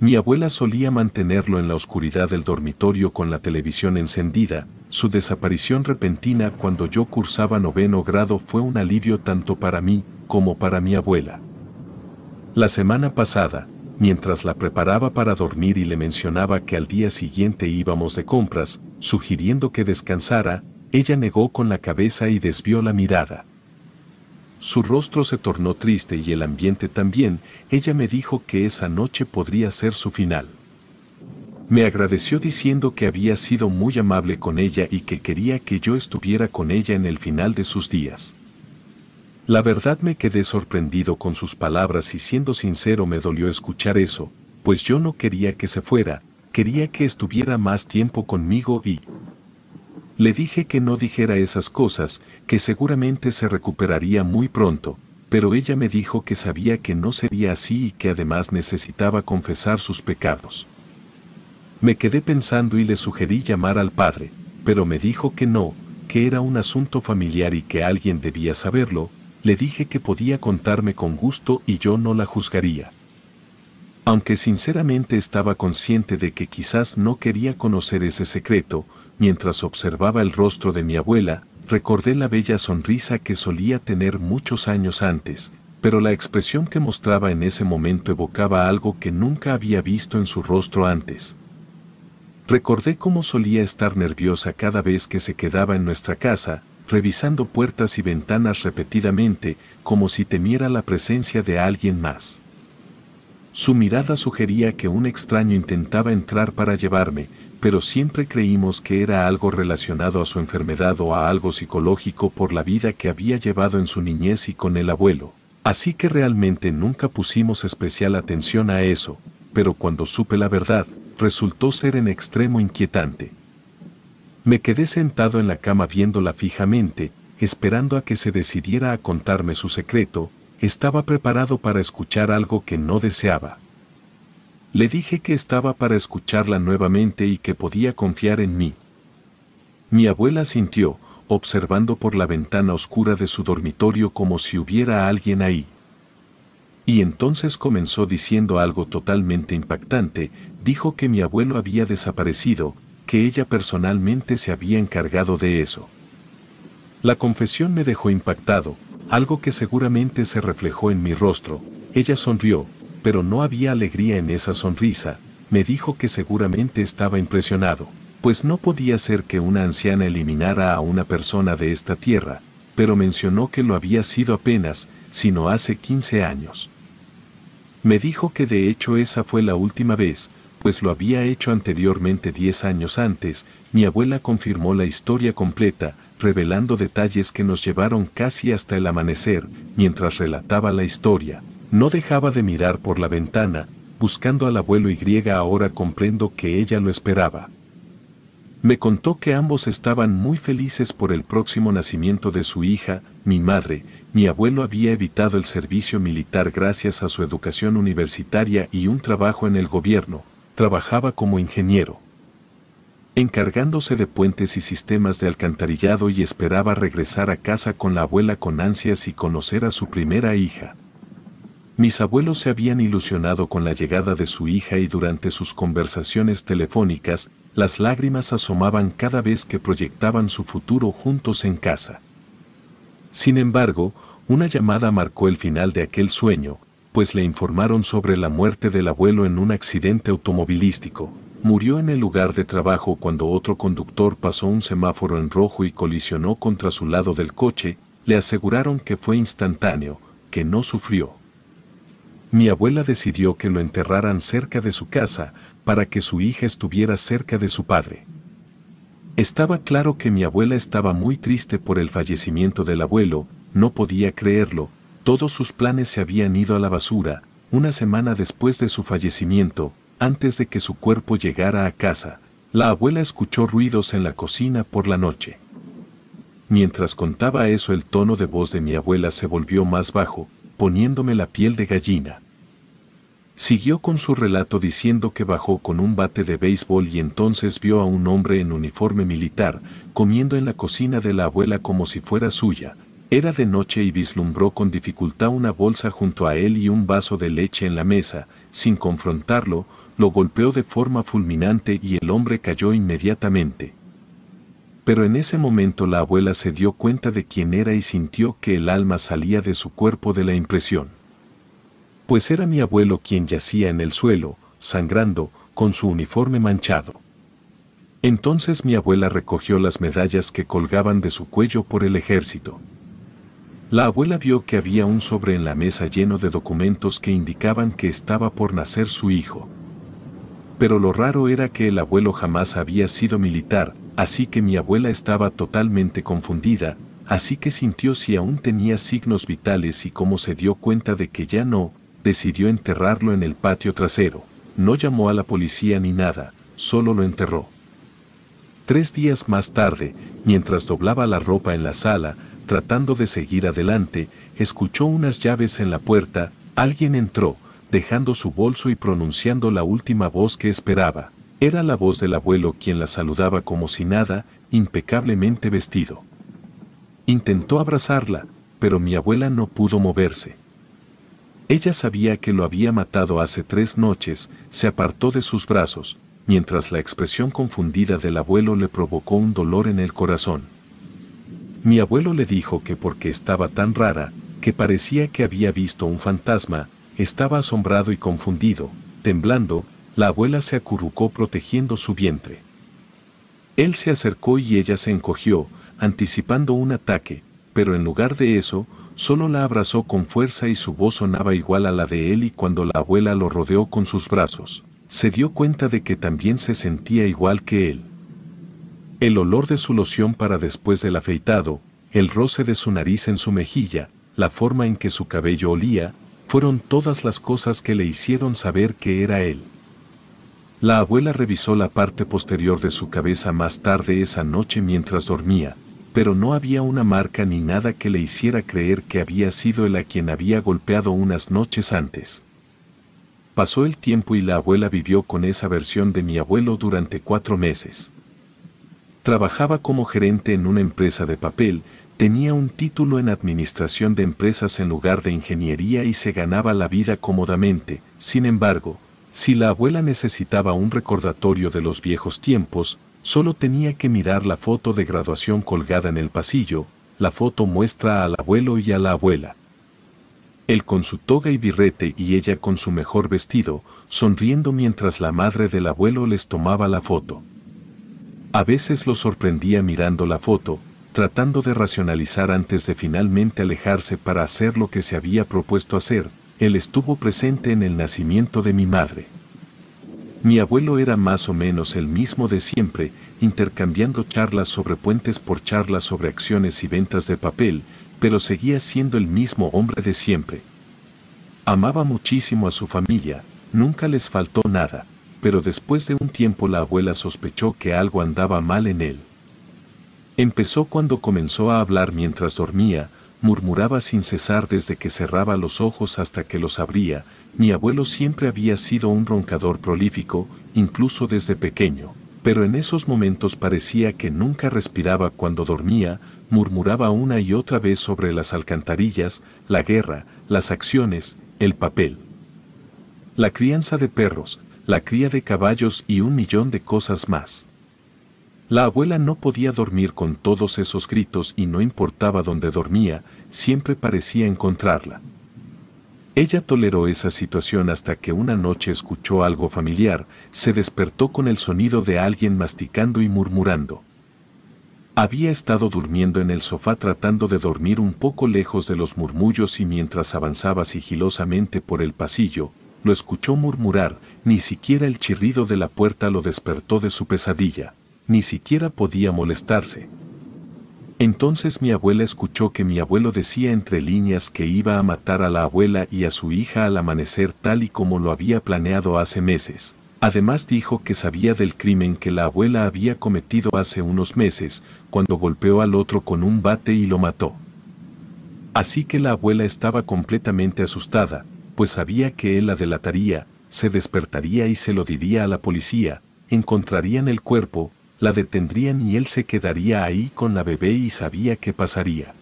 Mi abuela solía mantenerlo en la oscuridad del dormitorio con la televisión encendida, su desaparición repentina cuando yo cursaba noveno grado fue un alivio tanto para mí como para mi abuela. La semana pasada, mientras la preparaba para dormir y le mencionaba que al día siguiente íbamos de compras, sugiriendo que descansara, ella negó con la cabeza y desvió la mirada. Su rostro se tornó triste y el ambiente también, ella me dijo que esa noche podría ser su final. Me agradeció diciendo que había sido muy amable con ella y que quería que yo estuviera con ella en el final de sus días. La verdad me quedé sorprendido con sus palabras y siendo sincero me dolió escuchar eso, pues yo no quería que se fuera, quería que estuviera más tiempo conmigo y... Le dije que no dijera esas cosas, que seguramente se recuperaría muy pronto, pero ella me dijo que sabía que no sería así y que además necesitaba confesar sus pecados. Me quedé pensando y le sugerí llamar al padre, pero me dijo que no, que era un asunto familiar y que alguien debía saberlo, le dije que podía contarme con gusto y yo no la juzgaría. Aunque sinceramente estaba consciente de que quizás no quería conocer ese secreto, mientras observaba el rostro de mi abuela, recordé la bella sonrisa que solía tener muchos años antes, pero la expresión que mostraba en ese momento evocaba algo que nunca había visto en su rostro antes. Recordé cómo solía estar nerviosa cada vez que se quedaba en nuestra casa, revisando puertas y ventanas repetidamente, como si temiera la presencia de alguien más. Su mirada sugería que un extraño intentaba entrar para llevarme, pero siempre creímos que era algo relacionado a su enfermedad o a algo psicológico por la vida que había llevado en su niñez y con el abuelo. Así que realmente nunca pusimos especial atención a eso, pero cuando supe la verdad, resultó ser en extremo inquietante. Me quedé sentado en la cama viéndola fijamente, esperando a que se decidiera a contarme su secreto, estaba preparado para escuchar algo que no deseaba. Le dije que estaba para escucharla nuevamente y que podía confiar en mí. Mi abuela sintió, observando por la ventana oscura de su dormitorio como si hubiera alguien ahí. Y entonces comenzó diciendo algo totalmente impactante, dijo que mi abuelo había desaparecido, que ella personalmente se había encargado de eso. La confesión me dejó impactado, algo que seguramente se reflejó en mi rostro. Ella sonrió, pero no había alegría en esa sonrisa, me dijo que seguramente estaba impresionado, pues no podía ser que una anciana eliminara a una persona de esta tierra, pero mencionó que lo había sido apenas, sino hace 15 años. Me dijo que de hecho esa fue la última vez, pues lo había hecho anteriormente 10 años antes, mi abuela confirmó la historia completa, revelando detalles que nos llevaron casi hasta el amanecer, mientras relataba la historia. No dejaba de mirar por la ventana, buscando al abuelo Y ahora comprendo que ella lo esperaba. Me contó que ambos estaban muy felices por el próximo nacimiento de su hija, mi madre, mi abuelo había evitado el servicio militar gracias a su educación universitaria y un trabajo en el gobierno, trabajaba como ingeniero, encargándose de puentes y sistemas de alcantarillado y esperaba regresar a casa con la abuela con ansias y conocer a su primera hija. Mis abuelos se habían ilusionado con la llegada de su hija y durante sus conversaciones telefónicas, las lágrimas asomaban cada vez que proyectaban su futuro juntos en casa. Sin embargo, una llamada marcó el final de aquel sueño, pues le informaron sobre la muerte del abuelo en un accidente automovilístico. Murió en el lugar de trabajo cuando otro conductor pasó un semáforo en rojo y colisionó contra su lado del coche, le aseguraron que fue instantáneo, que no sufrió. Mi abuela decidió que lo enterraran cerca de su casa para que su hija estuviera cerca de su padre. Estaba claro que mi abuela estaba muy triste por el fallecimiento del abuelo, no podía creerlo, todos sus planes se habían ido a la basura, una semana después de su fallecimiento, antes de que su cuerpo llegara a casa, la abuela escuchó ruidos en la cocina por la noche. Mientras contaba eso el tono de voz de mi abuela se volvió más bajo, poniéndome la piel de gallina. Siguió con su relato diciendo que bajó con un bate de béisbol y entonces vio a un hombre en uniforme militar comiendo en la cocina de la abuela como si fuera suya, era de noche y vislumbró con dificultad una bolsa junto a él y un vaso de leche en la mesa, sin confrontarlo, lo golpeó de forma fulminante y el hombre cayó inmediatamente. Pero en ese momento la abuela se dio cuenta de quién era y sintió que el alma salía de su cuerpo de la impresión. Pues era mi abuelo quien yacía en el suelo, sangrando, con su uniforme manchado. Entonces mi abuela recogió las medallas que colgaban de su cuello por el ejército. La abuela vio que había un sobre en la mesa lleno de documentos que indicaban que estaba por nacer su hijo. Pero lo raro era que el abuelo jamás había sido militar, así que mi abuela estaba totalmente confundida, así que sintió si aún tenía signos vitales y como se dio cuenta de que ya no, decidió enterrarlo en el patio trasero. No llamó a la policía ni nada, solo lo enterró. Tres días más tarde, mientras doblaba la ropa en la sala, tratando de seguir adelante, escuchó unas llaves en la puerta, alguien entró, dejando su bolso y pronunciando la última voz que esperaba. Era la voz del abuelo quien la saludaba como si nada, impecablemente vestido. Intentó abrazarla, pero mi abuela no pudo moverse. Ella sabía que lo había matado hace tres noches, se apartó de sus brazos, mientras la expresión confundida del abuelo le provocó un dolor en el corazón. Mi abuelo le dijo que porque estaba tan rara, que parecía que había visto un fantasma, estaba asombrado y confundido, temblando, la abuela se acurrucó protegiendo su vientre. Él se acercó y ella se encogió, anticipando un ataque, pero en lugar de eso, solo la abrazó con fuerza y su voz sonaba igual a la de él y cuando la abuela lo rodeó con sus brazos, se dio cuenta de que también se sentía igual que él el olor de su loción para después del afeitado, el roce de su nariz en su mejilla, la forma en que su cabello olía, fueron todas las cosas que le hicieron saber que era él. La abuela revisó la parte posterior de su cabeza más tarde esa noche mientras dormía, pero no había una marca ni nada que le hiciera creer que había sido él a quien había golpeado unas noches antes. Pasó el tiempo y la abuela vivió con esa versión de mi abuelo durante cuatro meses. Trabajaba como gerente en una empresa de papel, tenía un título en administración de empresas en lugar de ingeniería y se ganaba la vida cómodamente. Sin embargo, si la abuela necesitaba un recordatorio de los viejos tiempos, solo tenía que mirar la foto de graduación colgada en el pasillo, la foto muestra al abuelo y a la abuela. Él con su toga y birrete y ella con su mejor vestido, sonriendo mientras la madre del abuelo les tomaba la foto. A veces lo sorprendía mirando la foto, tratando de racionalizar antes de finalmente alejarse para hacer lo que se había propuesto hacer, él estuvo presente en el nacimiento de mi madre. Mi abuelo era más o menos el mismo de siempre, intercambiando charlas sobre puentes por charlas sobre acciones y ventas de papel, pero seguía siendo el mismo hombre de siempre. Amaba muchísimo a su familia, nunca les faltó nada pero después de un tiempo la abuela sospechó que algo andaba mal en él. Empezó cuando comenzó a hablar mientras dormía, murmuraba sin cesar desde que cerraba los ojos hasta que los abría, mi abuelo siempre había sido un roncador prolífico, incluso desde pequeño, pero en esos momentos parecía que nunca respiraba cuando dormía, murmuraba una y otra vez sobre las alcantarillas, la guerra, las acciones, el papel. La crianza de perros, la cría de caballos y un millón de cosas más. La abuela no podía dormir con todos esos gritos y no importaba dónde dormía, siempre parecía encontrarla. Ella toleró esa situación hasta que una noche escuchó algo familiar, se despertó con el sonido de alguien masticando y murmurando. Había estado durmiendo en el sofá tratando de dormir un poco lejos de los murmullos y mientras avanzaba sigilosamente por el pasillo, lo escuchó murmurar, ni siquiera el chirrido de la puerta lo despertó de su pesadilla, ni siquiera podía molestarse. Entonces mi abuela escuchó que mi abuelo decía entre líneas que iba a matar a la abuela y a su hija al amanecer tal y como lo había planeado hace meses. Además dijo que sabía del crimen que la abuela había cometido hace unos meses, cuando golpeó al otro con un bate y lo mató. Así que la abuela estaba completamente asustada, pues sabía que él la delataría, se despertaría y se lo diría a la policía, encontrarían el cuerpo, la detendrían y él se quedaría ahí con la bebé y sabía qué pasaría.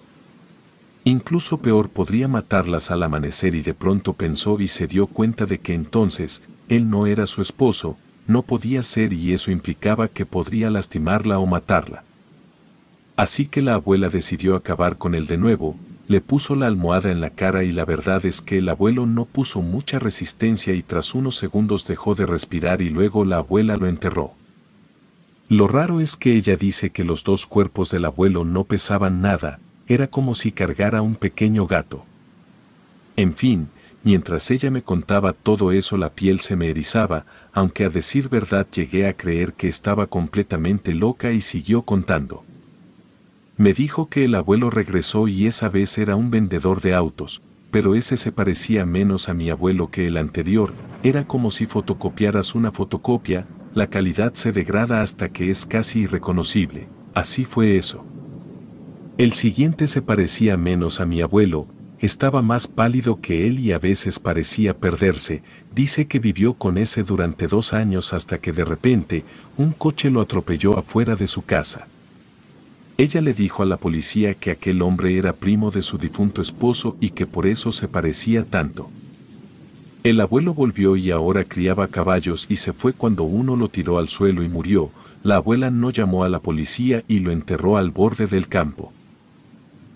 Incluso peor podría matarlas al amanecer y de pronto pensó y se dio cuenta de que entonces, él no era su esposo, no podía ser y eso implicaba que podría lastimarla o matarla. Así que la abuela decidió acabar con él de nuevo, le puso la almohada en la cara y la verdad es que el abuelo no puso mucha resistencia y tras unos segundos dejó de respirar y luego la abuela lo enterró. Lo raro es que ella dice que los dos cuerpos del abuelo no pesaban nada, era como si cargara un pequeño gato. En fin, mientras ella me contaba todo eso la piel se me erizaba, aunque a decir verdad llegué a creer que estaba completamente loca y siguió contando. Me dijo que el abuelo regresó y esa vez era un vendedor de autos, pero ese se parecía menos a mi abuelo que el anterior, era como si fotocopiaras una fotocopia, la calidad se degrada hasta que es casi irreconocible, así fue eso. El siguiente se parecía menos a mi abuelo, estaba más pálido que él y a veces parecía perderse, dice que vivió con ese durante dos años hasta que de repente un coche lo atropelló afuera de su casa. Ella le dijo a la policía que aquel hombre era primo de su difunto esposo y que por eso se parecía tanto. El abuelo volvió y ahora criaba caballos y se fue cuando uno lo tiró al suelo y murió. La abuela no llamó a la policía y lo enterró al borde del campo.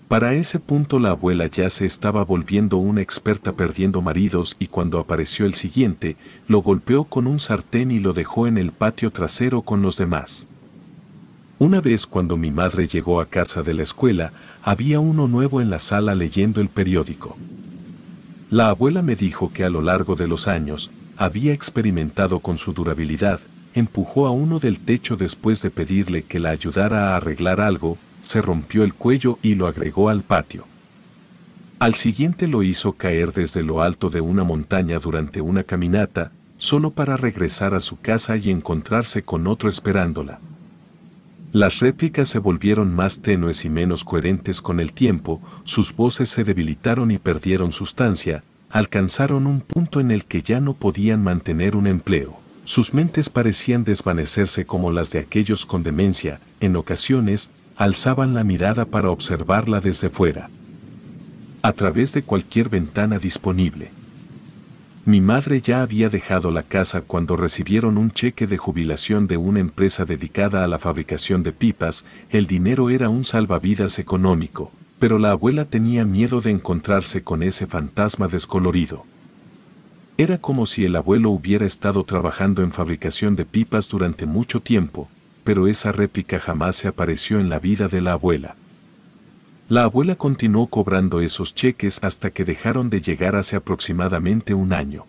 Para ese punto la abuela ya se estaba volviendo una experta perdiendo maridos y cuando apareció el siguiente, lo golpeó con un sartén y lo dejó en el patio trasero con los demás. Una vez cuando mi madre llegó a casa de la escuela, había uno nuevo en la sala leyendo el periódico. La abuela me dijo que a lo largo de los años había experimentado con su durabilidad, empujó a uno del techo después de pedirle que la ayudara a arreglar algo, se rompió el cuello y lo agregó al patio. Al siguiente lo hizo caer desde lo alto de una montaña durante una caminata, solo para regresar a su casa y encontrarse con otro esperándola. Las réplicas se volvieron más tenues y menos coherentes con el tiempo, sus voces se debilitaron y perdieron sustancia, alcanzaron un punto en el que ya no podían mantener un empleo. Sus mentes parecían desvanecerse como las de aquellos con demencia, en ocasiones, alzaban la mirada para observarla desde fuera, a través de cualquier ventana disponible. Mi madre ya había dejado la casa cuando recibieron un cheque de jubilación de una empresa dedicada a la fabricación de pipas, el dinero era un salvavidas económico, pero la abuela tenía miedo de encontrarse con ese fantasma descolorido. Era como si el abuelo hubiera estado trabajando en fabricación de pipas durante mucho tiempo, pero esa réplica jamás se apareció en la vida de la abuela. La abuela continuó cobrando esos cheques hasta que dejaron de llegar hace aproximadamente un año.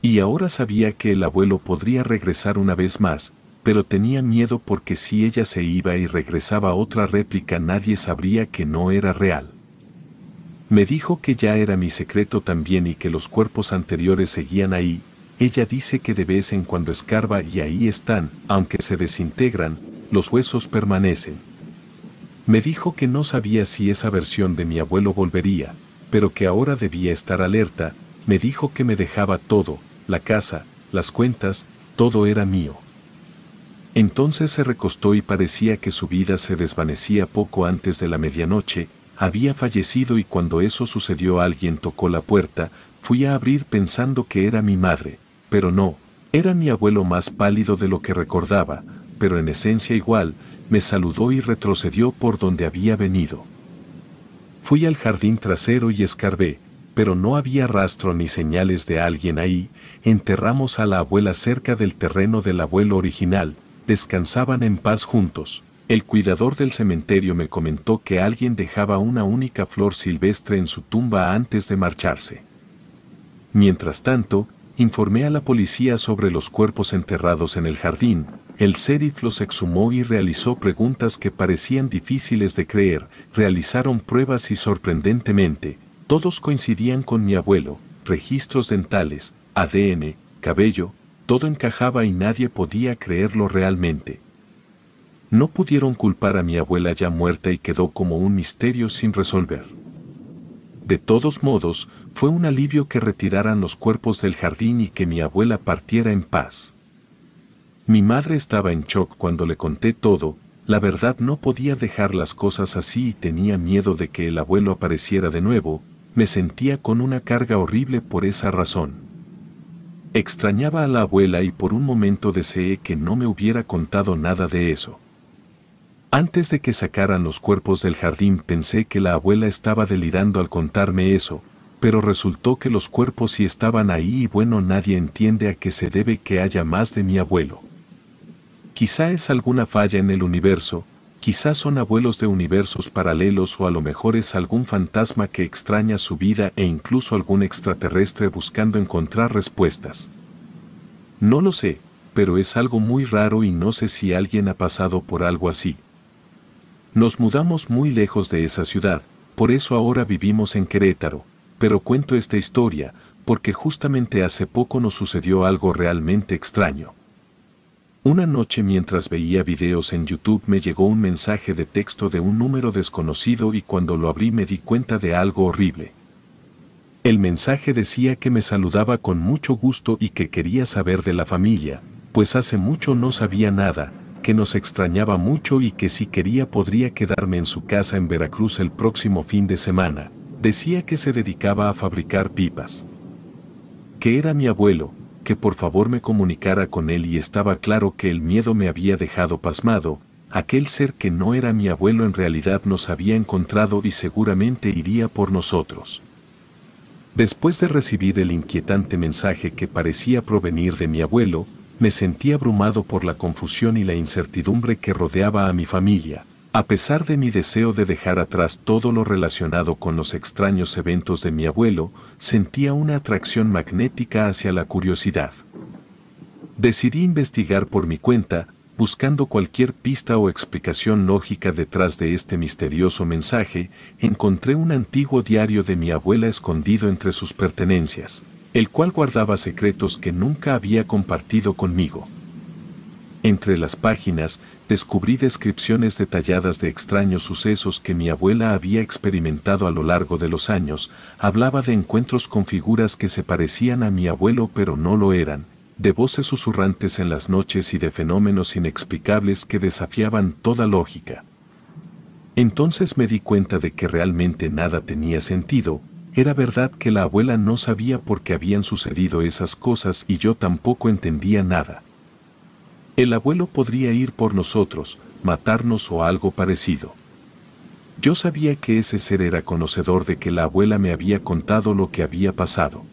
Y ahora sabía que el abuelo podría regresar una vez más, pero tenía miedo porque si ella se iba y regresaba otra réplica nadie sabría que no era real. Me dijo que ya era mi secreto también y que los cuerpos anteriores seguían ahí, ella dice que de vez en cuando escarba y ahí están, aunque se desintegran, los huesos permanecen. Me dijo que no sabía si esa versión de mi abuelo volvería, pero que ahora debía estar alerta, me dijo que me dejaba todo, la casa, las cuentas, todo era mío. Entonces se recostó y parecía que su vida se desvanecía poco antes de la medianoche, había fallecido y cuando eso sucedió alguien tocó la puerta, fui a abrir pensando que era mi madre, pero no, era mi abuelo más pálido de lo que recordaba, pero en esencia igual, me saludó y retrocedió por donde había venido. Fui al jardín trasero y escarbé, pero no había rastro ni señales de alguien ahí, enterramos a la abuela cerca del terreno del abuelo original, descansaban en paz juntos. El cuidador del cementerio me comentó que alguien dejaba una única flor silvestre en su tumba antes de marcharse. Mientras tanto, informé a la policía sobre los cuerpos enterrados en el jardín, el sheriff los exhumó y realizó preguntas que parecían difíciles de creer, realizaron pruebas y sorprendentemente, todos coincidían con mi abuelo, registros dentales, ADN, cabello, todo encajaba y nadie podía creerlo realmente. No pudieron culpar a mi abuela ya muerta y quedó como un misterio sin resolver. De todos modos, fue un alivio que retiraran los cuerpos del jardín y que mi abuela partiera en paz. Mi madre estaba en shock cuando le conté todo, la verdad no podía dejar las cosas así y tenía miedo de que el abuelo apareciera de nuevo, me sentía con una carga horrible por esa razón. Extrañaba a la abuela y por un momento deseé que no me hubiera contado nada de eso. Antes de que sacaran los cuerpos del jardín pensé que la abuela estaba delirando al contarme eso, pero resultó que los cuerpos sí estaban ahí y bueno nadie entiende a qué se debe que haya más de mi abuelo. Quizá es alguna falla en el universo, quizá son abuelos de universos paralelos o a lo mejor es algún fantasma que extraña su vida e incluso algún extraterrestre buscando encontrar respuestas. No lo sé, pero es algo muy raro y no sé si alguien ha pasado por algo así. Nos mudamos muy lejos de esa ciudad, por eso ahora vivimos en Querétaro, pero cuento esta historia, porque justamente hace poco nos sucedió algo realmente extraño. Una noche mientras veía videos en YouTube me llegó un mensaje de texto de un número desconocido y cuando lo abrí me di cuenta de algo horrible. El mensaje decía que me saludaba con mucho gusto y que quería saber de la familia, pues hace mucho no sabía nada, que nos extrañaba mucho y que si quería podría quedarme en su casa en Veracruz el próximo fin de semana. Decía que se dedicaba a fabricar pipas. Que era mi abuelo, por favor me comunicara con él y estaba claro que el miedo me había dejado pasmado, aquel ser que no era mi abuelo en realidad nos había encontrado y seguramente iría por nosotros. Después de recibir el inquietante mensaje que parecía provenir de mi abuelo, me sentí abrumado por la confusión y la incertidumbre que rodeaba a mi familia, a pesar de mi deseo de dejar atrás todo lo relacionado con los extraños eventos de mi abuelo, sentía una atracción magnética hacia la curiosidad. Decidí investigar por mi cuenta, buscando cualquier pista o explicación lógica detrás de este misterioso mensaje, encontré un antiguo diario de mi abuela escondido entre sus pertenencias, el cual guardaba secretos que nunca había compartido conmigo. Entre las páginas descubrí descripciones detalladas de extraños sucesos que mi abuela había experimentado a lo largo de los años, hablaba de encuentros con figuras que se parecían a mi abuelo pero no lo eran, de voces susurrantes en las noches y de fenómenos inexplicables que desafiaban toda lógica. Entonces me di cuenta de que realmente nada tenía sentido, era verdad que la abuela no sabía por qué habían sucedido esas cosas y yo tampoco entendía nada. El abuelo podría ir por nosotros, matarnos o algo parecido. Yo sabía que ese ser era conocedor de que la abuela me había contado lo que había pasado.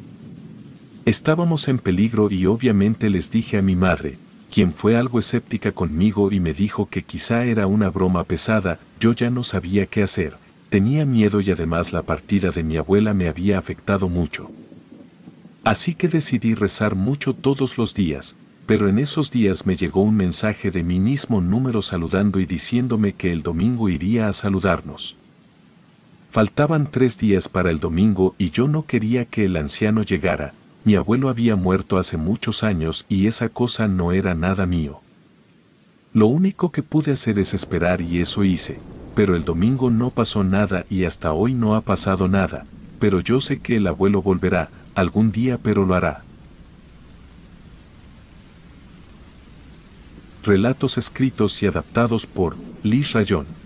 Estábamos en peligro y obviamente les dije a mi madre, quien fue algo escéptica conmigo y me dijo que quizá era una broma pesada, yo ya no sabía qué hacer, tenía miedo y además la partida de mi abuela me había afectado mucho. Así que decidí rezar mucho todos los días, pero en esos días me llegó un mensaje de mi mismo número saludando y diciéndome que el domingo iría a saludarnos. Faltaban tres días para el domingo y yo no quería que el anciano llegara, mi abuelo había muerto hace muchos años y esa cosa no era nada mío. Lo único que pude hacer es esperar y eso hice, pero el domingo no pasó nada y hasta hoy no ha pasado nada, pero yo sé que el abuelo volverá, algún día pero lo hará. relatos escritos y adaptados por Liz Rayón.